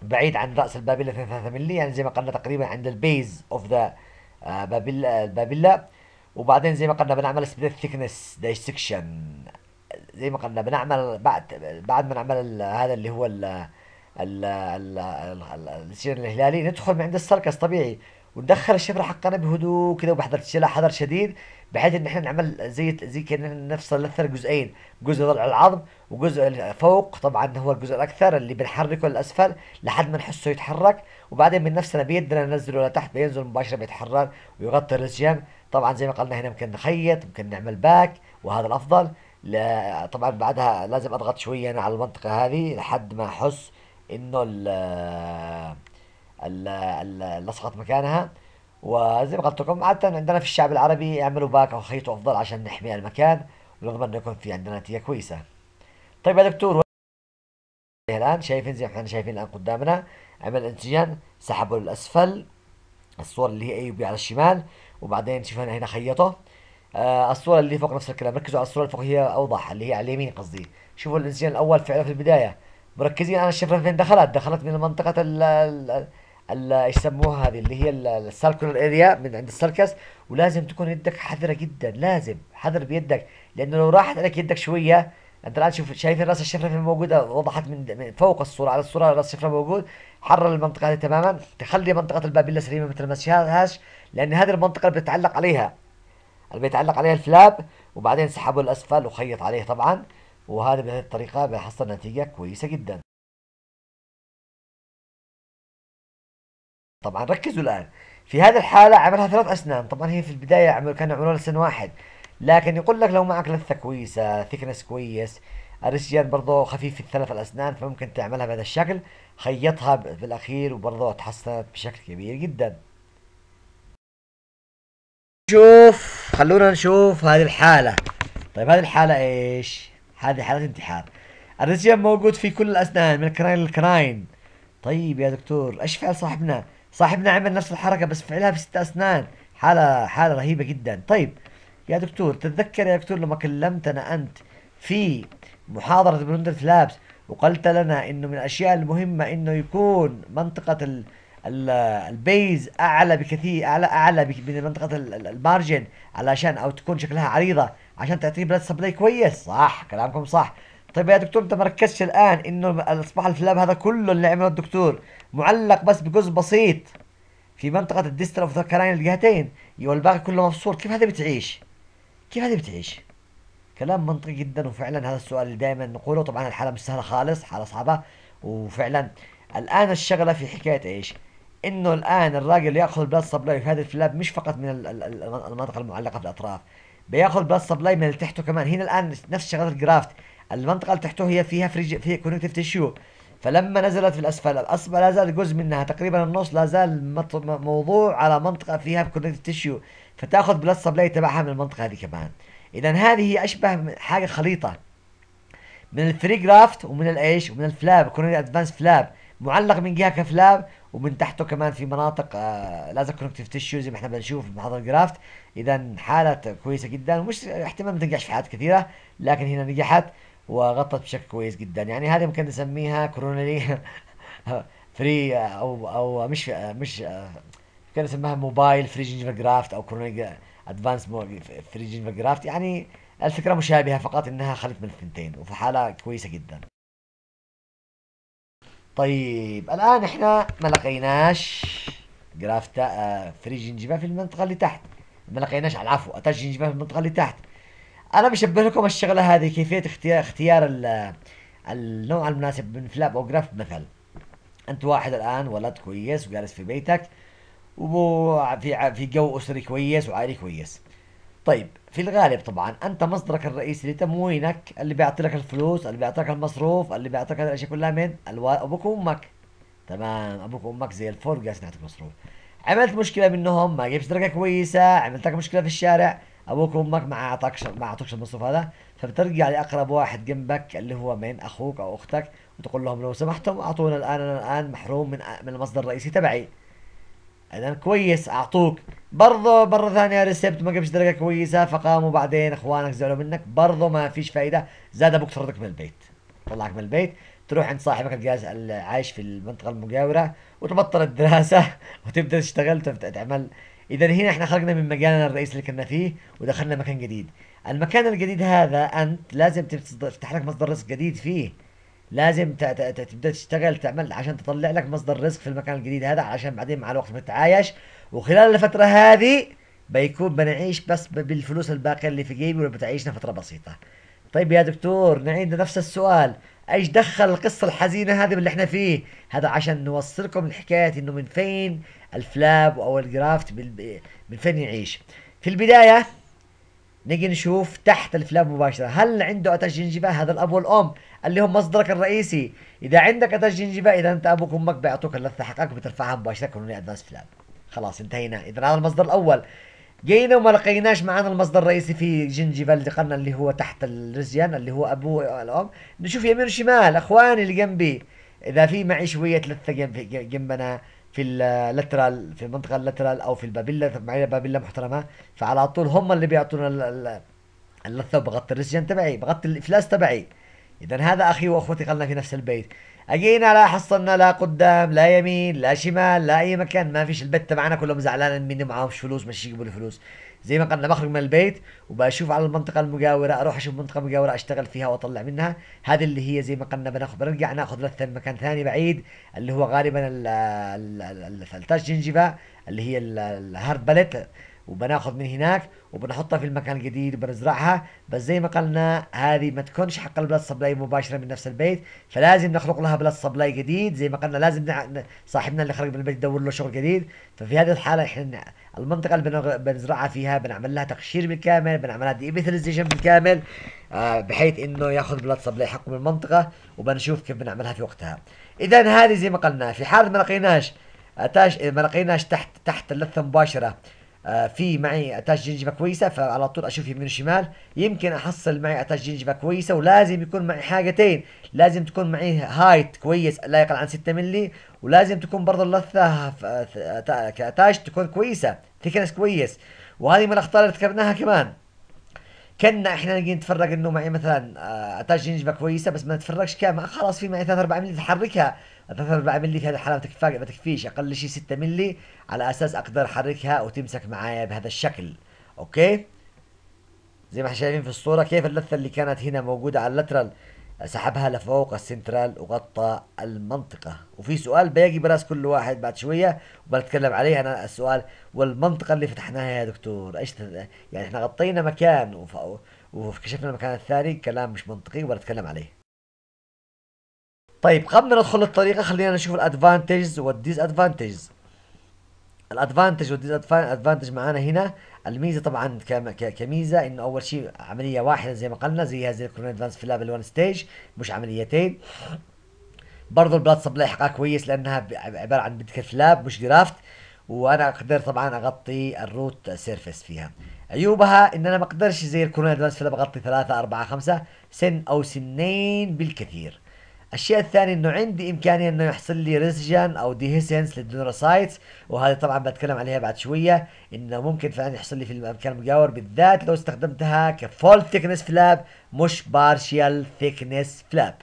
بعيد عن راس البابيلا 3 مللي يعني زي ما قلنا تقريبا عند البيز اوف ذا بابيلا البابيلا وبعدين زي ما قلنا بنعمل سبليت ثيكنس دايسكشن زي ما قلنا بنعمل بعد بعد ما نعمل هذا اللي هو السجن الهلالي ندخل من عند السركس طبيعي وندخل الشفره حقنا بهدوء كذا وبحذر حذر شديد بحيث ان احنا نعمل زي زي كان نفصل الاثر جزئين جزء ضلع العظم وجزء فوق طبعا هو الجزء الاكثر اللي بنحركه للاسفل لحد ما نحسه يتحرك وبعدين من نفسنا بيدنا ننزله لتحت بينزل مباشره بيتحرك ويغطي الرسيان طبعا زي ما قلنا هنا ممكن نخيط ممكن نعمل باك وهذا الافضل لا طبعا بعدها لازم اضغط شويه انا على المنطقه هذه لحد ما احس انه ال ال لصقت مكانها وزي ما قلت لكم عاده عندنا في الشعب العربي يعملوا باك او خيطوا افضل عشان نحمي المكان ونضمن انه يكون في عندنا نتيجه كويسه طيب يا دكتور الان شايفين زي ما احنا شايفين الان قدامنا عمل انسجان سحبه للاسفل الصور اللي هي اي بي على الشمال وبعدين شفنا هنا خيطه آه الصوره اللي فوق نفس الكلام ركزوا على الصوره اللي فوق هي اوضح اللي هي على اليمين قصدي شوفوا الانسجام الاول فعله في البدايه مركزين على الشفره فين دخلت دخلت من منطقه ال ايش يسموها هذه اللي هي السالكولار اريا من عند السالكس ولازم تكون يدك حذره جدا لازم حذر بيدك لانه لو راحت عليك يدك شويه انت الان شوف شايفين راس الشفره فين موجوده وضحت من فوق الصوره على الصوره راس الشفره موجود حرر المنطقه هذه تماما تخلي منطقه البابيلا سليمه مثل ما تلمسهاش لان هذه المنطقه اللي بتتعلق عليها اللي بيتعلق عليها الفلاب وبعدين سحبه للاسفل وخيط عليه طبعا وهذا بهذه الطريقة بيحصل نتيجة كويسة جدا طبعا ركزوا الآن في هذه الحالة عملها ثلاث أسنان طبعا هي في البداية عمل كانوا عمرها لسن واحد لكن يقول لك لو معك لثة كويسة ثيكنس كويس الرسيان برضه خفيف في الثلاث الأسنان فممكن تعملها بهذا الشكل خيطها بالأخير وبرضه تحسنت بشكل كبير جدا شوف خلونا نشوف هذه الحالة طيب هذه الحالة ايش؟ هذه حالة انتحار الريزيوم موجود في كل الأسنان من الكراين للكراين طيب يا دكتور ايش فعل صاحبنا؟ صاحبنا عمل نفس الحركة بس فعلها بست أسنان حالة حالة رهيبة جدا طيب يا دكتور تتذكر يا دكتور لما كلمتنا أنت في محاضرة بلندرة لابس وقلت لنا انه من الاشياء المهمة انه يكون منطقة البيز اعلى بكثير اعلى اعلى من منطقه المارجن علشان او تكون شكلها عريضه عشان تعطيه بلاد سبلاي كويس صح كلامكم صح طيب يا دكتور انت ما ركزتش الان انه اصبح الفلاب هذا كله اللي عمله الدكتور معلق بس بجزء بسيط في منطقه الديستر اوف ذا الجهتين والباقي كله مفصول كيف هذه بتعيش؟ كيف هذه بتعيش؟ كلام منطقي جدا وفعلا هذا السؤال اللي دائما نقوله طبعا الحاله مش سهله خالص حاله صعبه وفعلا الان الشغله في حكايه ايش؟ انه الان الراجل ياخذ البلاد سبلاي في هذه الفلاب مش فقط من المناطق المعلقه في الاطراف بياخذ البلاد سبلاي من اللي تحته كمان هنا الان نفس شغله الجرافت المنطقه اللي تحته هي فيها فريج فيها كونكتيف تيشيو فلما نزلت في الاسفل الاصبع لا زال جزء منها تقريبا النص لا زال موضوع على منطقه فيها كونكتيف تيشيو فتاخذ بلاد سبلاي تبعها من المنطقه هذه كمان اذا هذه اشبه حاجه خليطه من الفري جرافت ومن الايش ومن الفلاب كونكتيف ادفانس فلاب معلق من جهه كفلاب ومن تحته كمان في مناطق لازم كونكتيف تيشو زي ما احنا بنشوف في بمحاضره الجرافت اذا حاله كويسه جدا ومش احتمال ما تنجحش في حالات كثيره لكن هنا نجحت وغطت بشكل كويس جدا يعني هذه ممكن نسميها كورونري فري آه، او او مش آه، مش كان اسمها موبايل فري جينجيفال جرافت او كورونيك ادفانس فري جينجيفال جرافت يعني الفكره مشابهه فقط انها خلت من الثنتين وفي حاله كويسه جدا طيب الان احنا ما لقيناش جرافتا آه، تا فري جنجفه في المنطقه اللي تحت ما لقيناش على العفو اتاش جنجفه في المنطقه اللي تحت انا بشبه لكم الشغله هذه كيفيه اختيار اختيار النوع المناسب من فلاب او جرافت مثل انت واحد الان ولد كويس وجالس في بيتك وفي في جو اسري كويس وعائلي كويس طيب في الغالب طبعا انت مصدرك الرئيسي لتموينك اللي بيعطي لك الفلوس اللي بيعطيك المصروف اللي بيعطيك الاشياء كلها من الو... ابوك وامك تمام ابوك وامك زي الفل قاعد يعطيك مصروف عملت مشكله منهم ما جبت درجه كويسه عملت لك مشكله في الشارع ابوك وامك ما اعطاكش ما اعطوكش المصروف هذا فبترجع لاقرب واحد جنبك اللي هو من اخوك او اختك وتقول لهم لو سمحتم اعطونا الان انا الان محروم من من المصدر الرئيسي تبعي اذا كويس اعطوك برضه مره ثانيه ريسبت ما جابش درجه كويسه فقاموا بعدين اخوانك زعلوا منك برضه ما فيش فايده زاد ابوك طردك من البيت طلعك من البيت تروح عند صاحبك الجهاز عايش في المنطقه المجاوره وتبطل الدراسه وتبدا تشتغل تعمل اذا هنا احنا خرجنا من مجالنا الرئيسي اللي كنا فيه ودخلنا مكان جديد المكان الجديد هذا انت لازم تفتح لك مصدر رزق جديد فيه لازم تبدا تشتغل تعمل عشان تطلع لك مصدر رزق في المكان الجديد هذا عشان بعدين مع الوقت بتتعايش وخلال الفتره هذه بيكون بنعيش بس بالفلوس الباقيه اللي في جيبي وبتعيشنا فتره بسيطه طيب يا دكتور نعيد نفس السؤال ايش دخل القصه الحزينه هذه اللي احنا فيه هذا عشان نوصلكم الحكايه انه من فين الفلاب او الجرافت من فين يعيش في البدايه نجي نشوف تحت الفلاب مباشرة هل عنده اتاش جنجبة هذا الأب والأم اللي هم مصدرك الرئيسي إذا عندك اتاش جنجبة إذا أنت أبوك وأمك بيعطوك اللثة حقك بترفعها مباشرة كونوني أدفانس فلاب خلاص انتهينا إذا هذا المصدر الأول جينا وما لقيناش معانا المصدر الرئيسي في جنجبة اللي قلنا اللي هو تحت الرزيان اللي هو أبوه الأم نشوف يمين وشمال أخواني اللي جنبي إذا في معي شوية لثة جنبنا في اللاترال في المنطقه اللاترال او في البابيلا معينه بابيلا محترمه فعلى طول هم اللي بيعطونا اللثه وبغطي الرسجن تبعي بغطي الافلاس تبعي اذا هذا اخي واخوتي قلنا في نفس البيت اجينا لا حصلنا لا قدام لا يمين لا شمال لا اي مكان ما فيش البيت تبعنا كلهم زعلانين مني معاهمش فلوس مش يجيبوا الفلوس زي ما قلنا بخرج من البيت وبشوف على المنطقه المجاوره اروح اشوف منطقه مجاوره اشتغل فيها واطلع منها هذه اللي هي زي ما قلنا بناخذ بنرجع ناخذ لثه من مكان ثاني بعيد اللي هو غالبا الثلتاج جنجفه اللي هي الهارد باليت وبناخذ من هناك وبنحطها في المكان الجديد وبنزرعها بس زي ما قلنا هذه ما تكونش حق البلاد سبلاي مباشره من نفس البيت فلازم نخلق لها بلاد سبلاي جديد زي ما قلنا لازم صاحبنا اللي خرج من البيت يدور له شغل جديد ففي هذه الحاله احنا المنطقه اللي بنزرعها فيها بنعمل لها تقشير بالكامل بنعمل لها ديميثاليزيشن بالكامل آه، بحيث انه ياخذ بلاد سبلاي حقه من المنطقه وبنشوف كيف بنعملها في وقتها اذا هذه زي ما قلنا في حال ما لقيناش اتاش آه، ما لقيناش تحت تحت اللثه مباشره آه، في معي اتاش جنجبه كويسه فعلى طول اشوف يمين وشمال يمكن احصل معي اتاش جنجبه كويسه ولازم يكون معي حاجتين لازم تكون معي هايت كويس لا يقل عن 6 ملي ولازم تكون برضه اللثه كاتاش تكون كويسه ثيكنس كويس وهذه من الاخطاء اللي ذكرناها كمان كنا احنا نجي نتفرج انه معي مثلا آه، اتاش جنجبه كويسه بس ما نتفرجش كامل خلاص في معي 3 4 ملي تحركها 3 4 ملي هذه الحاله تكفى ما تكفيش اقل شيء 6 ملي على اساس اقدر احركها وتمسك معايا بهذا الشكل اوكي زي ما احنا شايفين في الصوره كيف اللثه اللي كانت هنا موجوده على اللترال سحبها لفوق السنترال وغطى المنطقة وفي سؤال بيجي براس كل واحد بعد شوية وبنتكلم عليه أنا السؤال والمنطقة اللي فتحناها يا دكتور إيش يعني إحنا غطينا مكان وكشفنا المكان الثاني كلام مش منطقي وبنتكلم عليه طيب قبل ما ندخل الطريقه خلينا نشوف الادفانتجز والديز ادفانتجز الادفانتج والديز ادفانتج معانا هنا الميزه طبعا كميزه انه اول شيء عمليه واحده زي ما قلنا زيها زي الكورونا ادفانس في لابل 1 ستيج مش عمليتين برضه البلاد سبلاي حقها كويس لانها عباره عن بيتكر فلاب مش درافت وانا اقدر طبعا اغطي الروت سيرفيس فيها عيوبها ان انا ما اقدرش زي الكورونا ادفانس فلاب اغطي ثلاثة أربعة خمسة سن او سنين بالكثير الشيء الثاني انه عندي امكانيه انه يحصل لي ريسجن او ديهيسنس للنيوروسايتس وهذا طبعا بتكلم عليها بعد شويه انه ممكن فعلا يحصل لي في المكان المجاور بالذات لو استخدمتها كفول ثيكنس فلاب مش بارشيال ثيكنس فلاب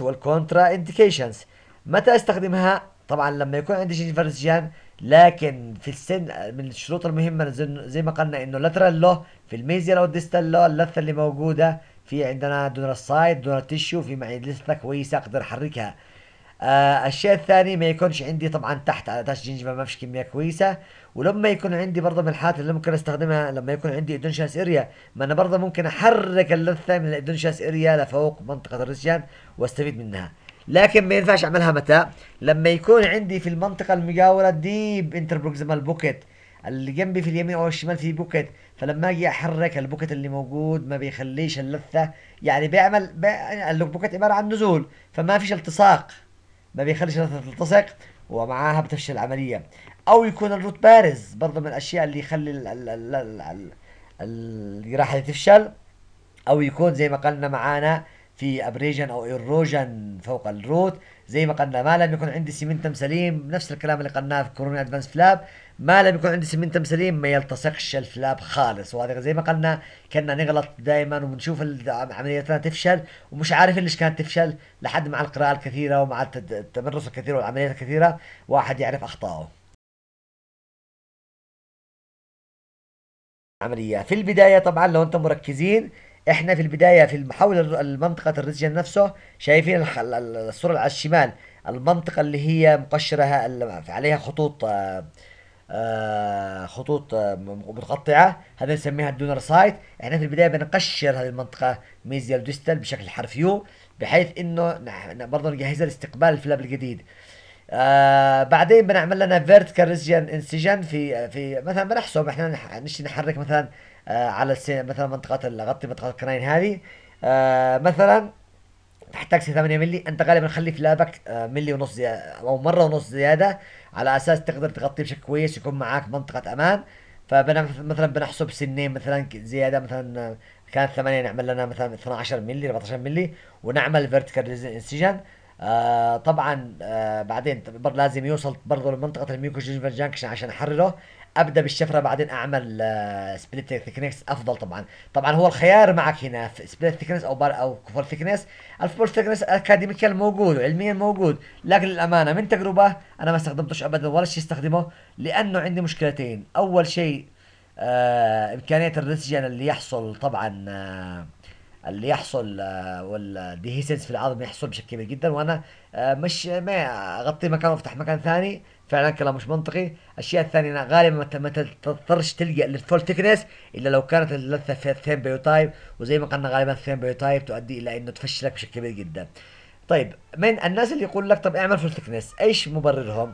والكونترا اندكيشنز متى استخدمها طبعا لما يكون عندي جينيفرسجان لكن في السن من الشروط المهمه زي ما قلنا انه لاترال له في او والديستال له اللثه اللي موجوده في عندنا دونر سايد دونر تيشو في معي لثه كويسه اقدر احركها آه الشيء الثاني ما يكونش عندي طبعا تحت تاش جنجبه ما فيش كميه كويسه ولما يكون عندي برضه من الحالات اللي ممكن استخدمها لما يكون عندي ادونشاس اريا ما انا برضه ممكن احرك اللثه من الادونشاس اريا لفوق منطقه الرسيان واستفيد منها لكن ما ينفعش اعملها متى لما يكون عندي في المنطقه المجاوره ديب بروكسيمال بوكيت اللي جنبي في اليمين او الشمال في بوكيت فلما اجي احرك البوكيت اللي موجود ما بيخليش اللثه يعني بيعمل يعني البوكيت عباره عن نزول فما فيش التصاق ما بيخليش اللثه تلتصق ومعاها بتفشل العمليه او يكون الروت بارز برضه من الاشياء اللي يخلي الجراحه تفشل او يكون زي ما قلنا معانا في ابريجن او ايروجن فوق الروت زي ما قلنا ما لم يكن عندي سيمنتم سليم نفس الكلام اللي قلناه في كورونا ادفانس فلاب ما لم يكن عندي سيمنتم سليم ما يلتصقش الفلاب خالص وهذا زي ما قلنا كنا نغلط دائما وبنشوف عملياتنا تفشل ومش عارف ليش كانت تفشل لحد مع القراءه الكثيره ومع التمرس الكثير والعمليات الكثيره واحد يعرف اخطائه عملية في البداية طبعا لو انتم مركزين احنا في البدايه في حول المنطقه الريجن نفسه شايفين الصوره على الشمال المنطقه اللي هي مقشره عليها خطوط آه، آه، خطوط آه، متقطعه هذا نسميها الدونر سايت احنا في البدايه بنقشر هذه المنطقه ميزيال ديستال بشكل حرف يو بحيث انه برضه نجهزها لاستقبال الفلاب الجديد آه بعدين بنعمل لنا فيرتيكال ريجن انسجن في في مثلا بنحسب احنا نشتي نحرك مثلا آه، على السين مثلا منطقه اغطي منطقه الكراين هذه آه، مثلا تحتاج 8 ملي انت غالبا خلي في لابك آه، ملي ونص زيادة او مره ونص زياده على اساس تقدر تغطي بشكل كويس يكون معاك منطقه امان فمثلا بنحسب سنين مثلا زياده مثلا كانت 8 نعمل لنا مثلا 12 ملي 14 ملي ونعمل فيرتيكال انسجن آه طبعا آه بعدين لازم يوصل برضه لمنطقه الميوكوجينفال جانكشن عشان احرره ابدا بالشفره بعدين اعمل سبليت آه، ثيكنس افضل طبعا طبعا هو الخيار معك هنا في سبليت ثيكنس او بار او كفر ثيكنس الفول ثيكنس اكاديميكال موجود وعلميا موجود لكن للامانه من تجربه انا ما استخدمتوش ابدا ولا شيء استخدمه لانه عندي مشكلتين اول شيء آه امكانيه الريسجن اللي يحصل طبعا آه اللي يحصل آه والديهيسنس في العظم يحصل بشكل كبير جدا وانا آه مش ما اغطي مكان وافتح مكان ثاني فعلا كلام مش منطقي الاشياء الثانيه غالبا ما تضطرش تلجا للفول تكنس الا لو كانت اللثه فيها الثيم بيوتايب وزي ما قلنا غالبا الثيم بيوتايب تؤدي الى انه تفشلك بشكل كبير جدا طيب من الناس اللي يقول لك طب اعمل فول تكنس ايش مبررهم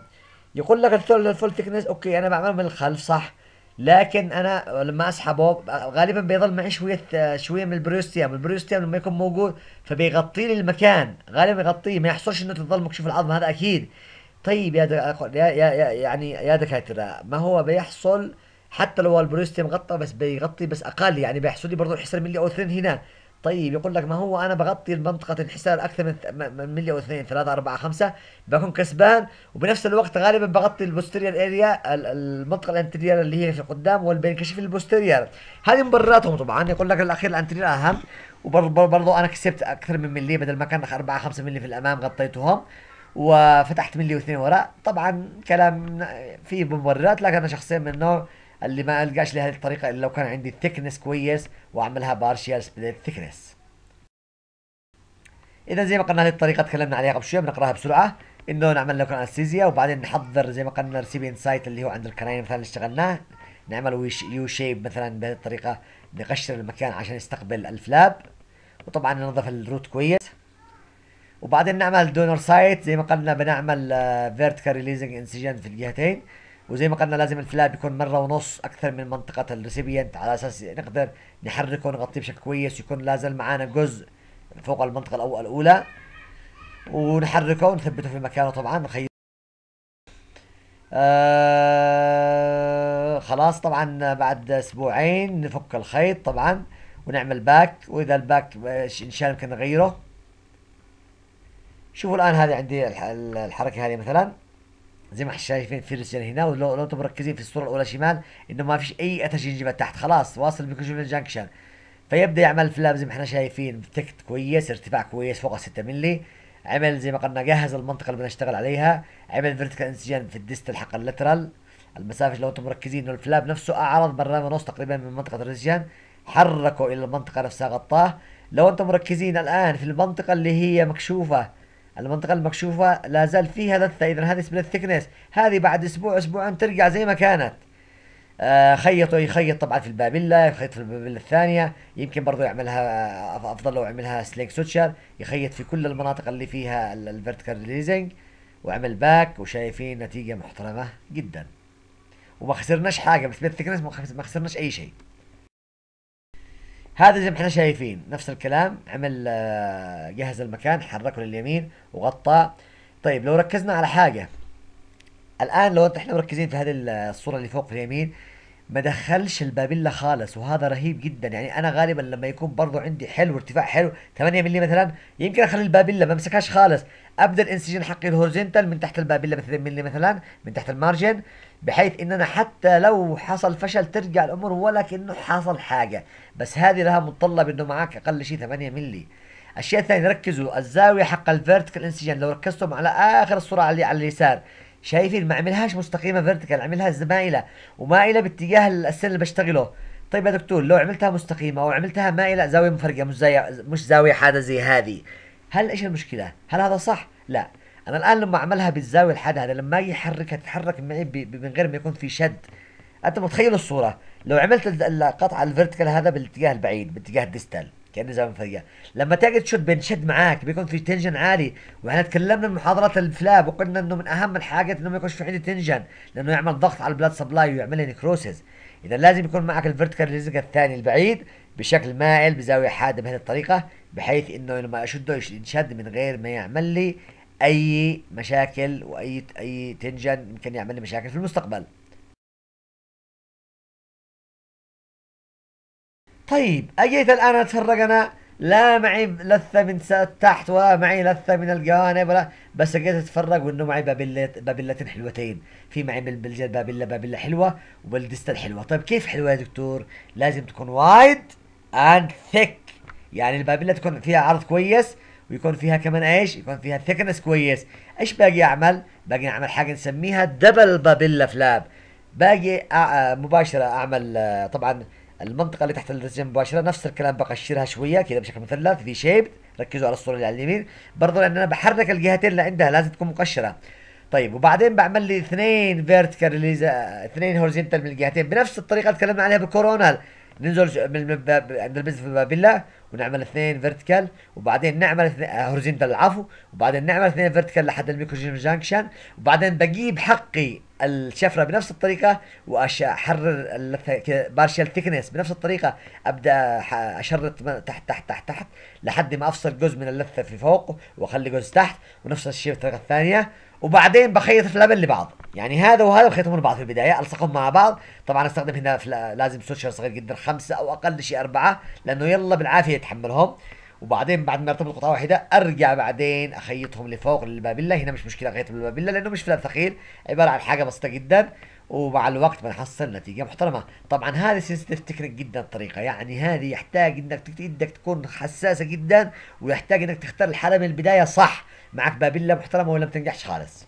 يقول لك الفول تكنس اوكي انا بعمله من الخلف صح لكن انا لما اسحبه غالبا بيظل معي شويه شويه من البريوستيام البريوستيام لما يكون موجود فبيغطي لي المكان غالبا يغطيه ما يحصلش انه تظل مكشوف العظم هذا اكيد طيب يا يا يا يعني يا دكاتره ما هو بيحصل حتى لو البروستي مغطى بس بيغطي بس اقل يعني بيحصل لي برضه انحسار ملي او اثنين هنا طيب يقول لك ما هو انا بغطي منطقه انحسار اكثر من ملي او اثنين ثلاثه اربعه خمسه بكون كسبان وبنفس الوقت غالبا بغطي البوستيريال اريا المنطقه الانتريال اللي هي في قدام والبينكشف البوستيريال هذه مبرراتهم طبعا يقول لك الاخير الانتريال اهم وبرضه انا كسبت اكثر من ملي بدل ما كان 4 5 ملي في الامام غطيتهم وفتحت ملي واثنين وراء طبعا كلام فيه مبررات لكن انا شخصيا من النوع اللي ما القاش لهذه الطريقه الا لو كان عندي ثيكنس كويس واعملها بارشيال سبليت ثيكنس اذا زي ما قلنا هذه الطريقه تكلمنا عليها قبل شويه بنقراها بسرعه انه نعمل لوكال انستيزيا وبعدين نحضر زي ما قلنا ريسيبين سايت اللي هو عند الكراين مثلا اللي اشتغلناه نعمل يو شيب مثلا بهذه الطريقه نقشر المكان عشان يستقبل الفلاب وطبعا ننظف الروت كويس وبعدين نعمل دونر سايت زي ما قلنا بنعمل فيرتيكال ريليزنج انسجن في الجهتين وزي ما قلنا لازم الفلاب يكون مره ونص اكثر من منطقه الريسيبينت على اساس نقدر نحركه ونغطيه بشكل كويس يكون لازال معانا جزء فوق المنطقه الاولى ونحركه ونثبته في مكانه طبعا نخيط آه خلاص طبعا بعد اسبوعين نفك الخيط طبعا ونعمل باك واذا الباك آه، انشال يمكن نغيره شوفوا الان هذه عندي الحركه هذه مثلا زي ما احنا شايفين فيرس هنا ولو لو انتم مركزين في الصوره الاولى شمال انه ما فيش اي اتش ينجب تحت خلاص واصل بيكون جنكشن فيبدا يعمل فلاب زي ما احنا شايفين تكت كويس ارتفاع كويس فوق 6 ملي عمل زي ما قلنا جهز المنطقه اللي بنشتغل عليها عمل فيرتيكال انسجن في الديستل حق اللترال المسافه لو انتم مركزين انه الفلاب نفسه اعرض برنامج ونص تقريبا من منطقه الريزيان حركه الى المنطقه نفسها غطاه لو انتم مركزين الان في المنطقه اللي هي مكشوفه المنطقة المكشوفة لا زال في هذا إذا هذه اسمها الثكنس هذه بعد أسبوع أسبوعين ترجع زي ما كانت آه خيطه يخيط طبعا في البابلة يخيط في البابلة الثانية يمكن برضه يعملها أفضل لو يعملها سلينك سوتشر يخيط في كل المناطق اللي فيها الفيرتيكال ريليزنج وعمل باك وشايفين نتيجة محترمة جدا وما خسرناش حاجة بس للثكنس ما خسرناش أي شيء هذا زي ما احنا شايفين نفس الكلام عمل آه، جهز المكان حركه لليمين وغطى طيب لو ركزنا على حاجه الان لو احنا مركزين في هذه آه، الصوره اللي فوق في اليمين ما دخلش البابيلا خالص وهذا رهيب جدا يعني انا غالبا لما يكون برضو عندي حلو ارتفاع حلو 8 مللي مثلا يمكن اخلي البابيلا ما امسكهاش خالص ابدا الانسجين حقي الهورزنتال من تحت البابيلا ب 2 مللي مثلا من تحت المارجن بحيث ان انا حتى لو حصل فشل ترجع الامور ولا كانه حصل حاجه بس هذه لها متطلب انه معاك اقل شيء 8 ملي الشيء الثاني ركزوا الزاويه حق الفيرتيكال انسجن لو ركزتم على اخر الصوره على, على اليسار شايفين ما عملهاش مستقيمه فيرتيكال عملها مائله ومائله باتجاه السن اللي بشتغله طيب يا دكتور لو عملتها مستقيمه او عملتها مائله زاويه مفرقه مش زي مش زاويه حاده زي هذه هل ايش المشكله هل هذا صح لا انا الان لما اعملها بالزاويه الحاده انا لما اجي احركها تتحرك معي من غير ما يكون في شد انت متخيل الصوره لو عملت القطعه الفيرتيكال هذا بالاتجاه البعيد باتجاه الديستال كانه زاويه فيها لما تيجي تشد بينشد معاك بيكون في تنجن عالي واحنا تكلمنا بمحاضرات الفلاب وقلنا انه من اهم الحاجات انه ما يكونش في عندي تنجن لانه يعمل ضغط على البلاد سبلاي ويعمل لي نكروسز اذا لازم يكون معك الفيرتيكال ريزك الثاني البعيد بشكل مائل بزاويه حاده بهذه الطريقه بحيث انه لما اشده ينشد من غير ما يعمل لي اي مشاكل واي اي تنجن يمكن يعمل لي مشاكل في المستقبل طيب اجيت الان اتفرج انا لا معي لثه من تحت ولا معي لثه من الجوانب ولا بس جيت اتفرج وانه معي بابله بابلتين حلوتين في معي بالجد بابله بابله حلوه وبالدستة الحلوه طيب كيف حلوه يا دكتور لازم تكون وايد اند ثيك يعني البابله تكون فيها عرض كويس ويكون فيها كمان ايش يكون فيها ثيكنس كويس ايش باقي اعمل باقي اعمل حاجه نسميها دبل بابيلا فلاب باقي مباشره اعمل آه، طبعا المنطقة اللي تحت الرسم مباشرة نفس الكلام بقشرها شوية كذا بشكل مثلث في شيب ركزوا على الصورة اللي على اليمين برضه لأن أنا بحرك الجهتين اللي عندها لازم تكون مقشرة طيب وبعدين بعمل لي اثنين فيرتيكال آه، اثنين هورزنتال من الجهتين بنفس الطريقة اللي تكلمنا عليها بالكورونال ننزل من عند البز في البابيلا ونعمل اثنين فيرتيكال وبعدين نعمل هورزنتال العفو وبعدين نعمل اثنين آه، فيرتيكال لحد الميكروجين جانكشن وبعدين بجيب حقي الشفره بنفس الطريقه واحرر بارشال ثيكنس بنفس الطريقه ابدا اشرط تحت تحت تحت تحت لحد ما افصل جزء من اللثه في فوق واخلي جزء تحت ونفس الشيء بالطريقه الثانيه وبعدين بخيط فلابل لبعض يعني هذا وهذا بخيطهم لبعض في البدايه الصقهم مع بعض طبعا استخدم هنا لازم سوشيال صغير جدا خمسه او اقل شيء اربعه لانه يلا بالعافيه يتحملهم وبعدين بعد ما ارتبط قطعه واحده ارجع بعدين اخيطهم لفوق للبابيلا هنا مش مشكله اخيطهم للبابيلا لانه مش فلاب ثقيل عباره عن حاجه بسيطه جدا ومع الوقت بنحصل نتيجه محترمه طبعا هذه سنسيتيف تكنيك جدا الطريقه يعني هذه يحتاج انك ايدك تكون حساسه جدا ويحتاج انك تختار الحاله من البدايه صح معك بابيلا محترمه ولا بتنجحش خالص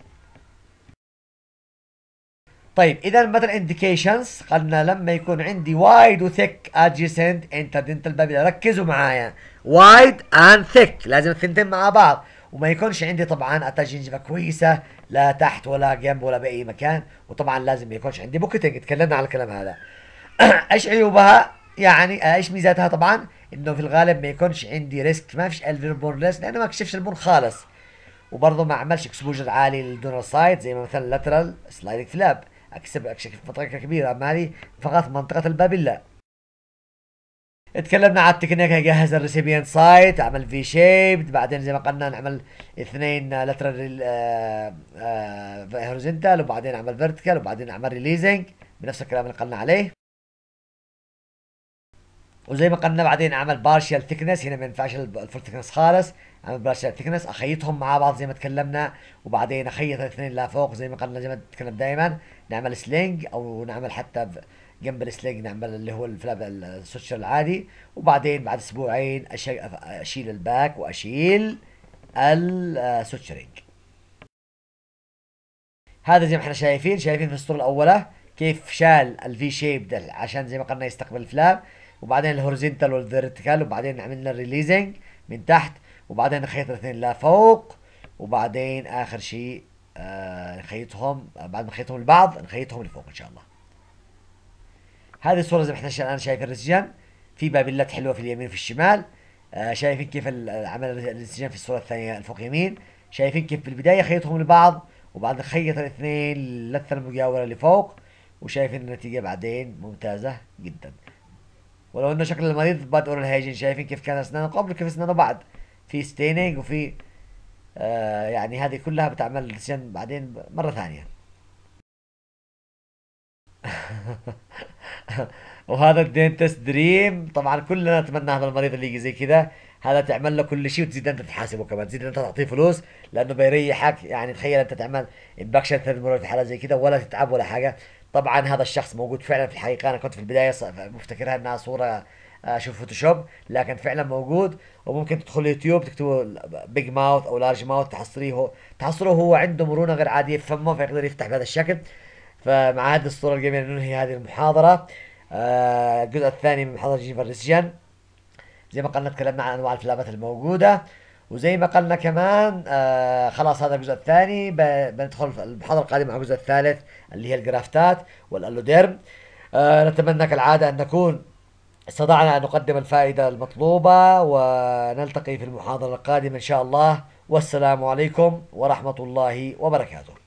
طيب اذا مثلا انديكيشنز قلنا لما يكون عندي وايد وثيك ادجيسنت انتردنتال بابيلا ركزوا معايا وايد اند ثيك لازم الثنتين مع بعض وما يكونش عندي طبعا اتاجنجبه كويسه لا تحت ولا جنب ولا باي مكان وطبعا لازم ما يكونش عندي بوكيتنج تكلمنا على الكلام هذا ايش عيوبها يعني ايش ميزاتها طبعا انه في الغالب ما يكونش عندي ريسك ما فيش الفير ريسك لانه ما كشفش البون خالص وبرضه ما عملش اكسبوجر عالي للدونر سايد زي ما مثلا اللاترال سلايد فلاب اكسب في منطقه كبيره مالي فقط منطقه البابيلا اتكلمنا على التكنيك اجهز الريسيبيان سايت اعمل في شيبد بعدين زي ما قلنا نعمل اثنين لاترال آه، آه، هوريزونتال وبعدين اعمل فيرتيكال وبعدين اعمل ريليزنج بنفس الكلام اللي قلنا عليه وزي ما قلنا بعدين اعمل بارشال ثيكنس هنا ما ينفعش الفول ثيكنس خالص اعمل بارشال ثيكنس اخيطهم مع بعض زي ما تكلمنا وبعدين اخيط الاثنين لفوق زي ما قلنا زي ما تكلم دايما نعمل سلينج او نعمل حتى جنب السلينج نعمل اللي هو الفلاب السوتشر العادي وبعدين بعد اسبوعين اشيل الباك واشيل السوتشرينج آه، هذا زي ما احنا شايفين شايفين في السطور الاولى كيف شال الفي شيب عشان زي ما قلنا يستقبل الفلاب وبعدين الهوريزنتال والفيرتيكال وبعدين عملنا الريليزنج من تحت وبعدين نخيط الاثنين لفوق وبعدين اخر شيء آه، نخيطهم آه، بعد ما نخيطهم لبعض نخيطهم لفوق ان شاء الله هذه الصوره زي ما احنا الان شايف الانسجام في بابلات حلوه في اليمين وفي الشمال آه، شايفين كيف عمل الانسجام في الصوره الثانيه الفوق يمين شايفين كيف في البدايه خيطهم لبعض وبعد خيط الاثنين للثه المجاوره لفوق وشايفين النتيجه بعدين ممتازه جدا ولو انه شكل المريض بعد اورال هايجين شايفين كيف كان اسنانه قبل كيف اسنانه بعد في ستيننج وفي آه يعني هذه كلها بتعمل سجن بعدين مره ثانيه وهذا الدينتست دريم طبعا كلنا نتمنى هذا المريض اللي يجي زي كذا هذا تعمل له كل شيء وتزيد انت تحاسبه كمان تزيد انت تعطيه فلوس لانه بيريحك يعني تخيل انت تعمل انبكشن ثلاث مرات في حاله زي كذا ولا تتعب ولا حاجه طبعا هذا الشخص موجود فعلا في الحقيقه انا كنت في البدايه مفتكرها انها صوره اشوف آه، فوتوشوب لكن فعلا موجود وممكن تدخل اليوتيوب تكتبوا بيج ماوث او لارج ماوث تحصليه تحصله هو عنده مرونه غير عاديه في فمه فيقدر يفتح بهذا الشكل فمع هذه الصوره الجميله ننهي هذه المحاضره آه، الجزء الثاني من محاضره جينيفر ديسيجن زي ما قلنا تكلمنا عن انواع الفلابات الموجوده وزي ما قلنا كمان آه خلاص هذا الجزء الثاني بندخل في المحاضرة القادمة على الجزء الثالث اللي هي الجرافتات والألوديرم آه نتمنى كالعادة أن نكون استطعنا أن نقدم الفائدة المطلوبة ونلتقي في المحاضرة القادمة إن شاء الله والسلام عليكم ورحمة الله وبركاته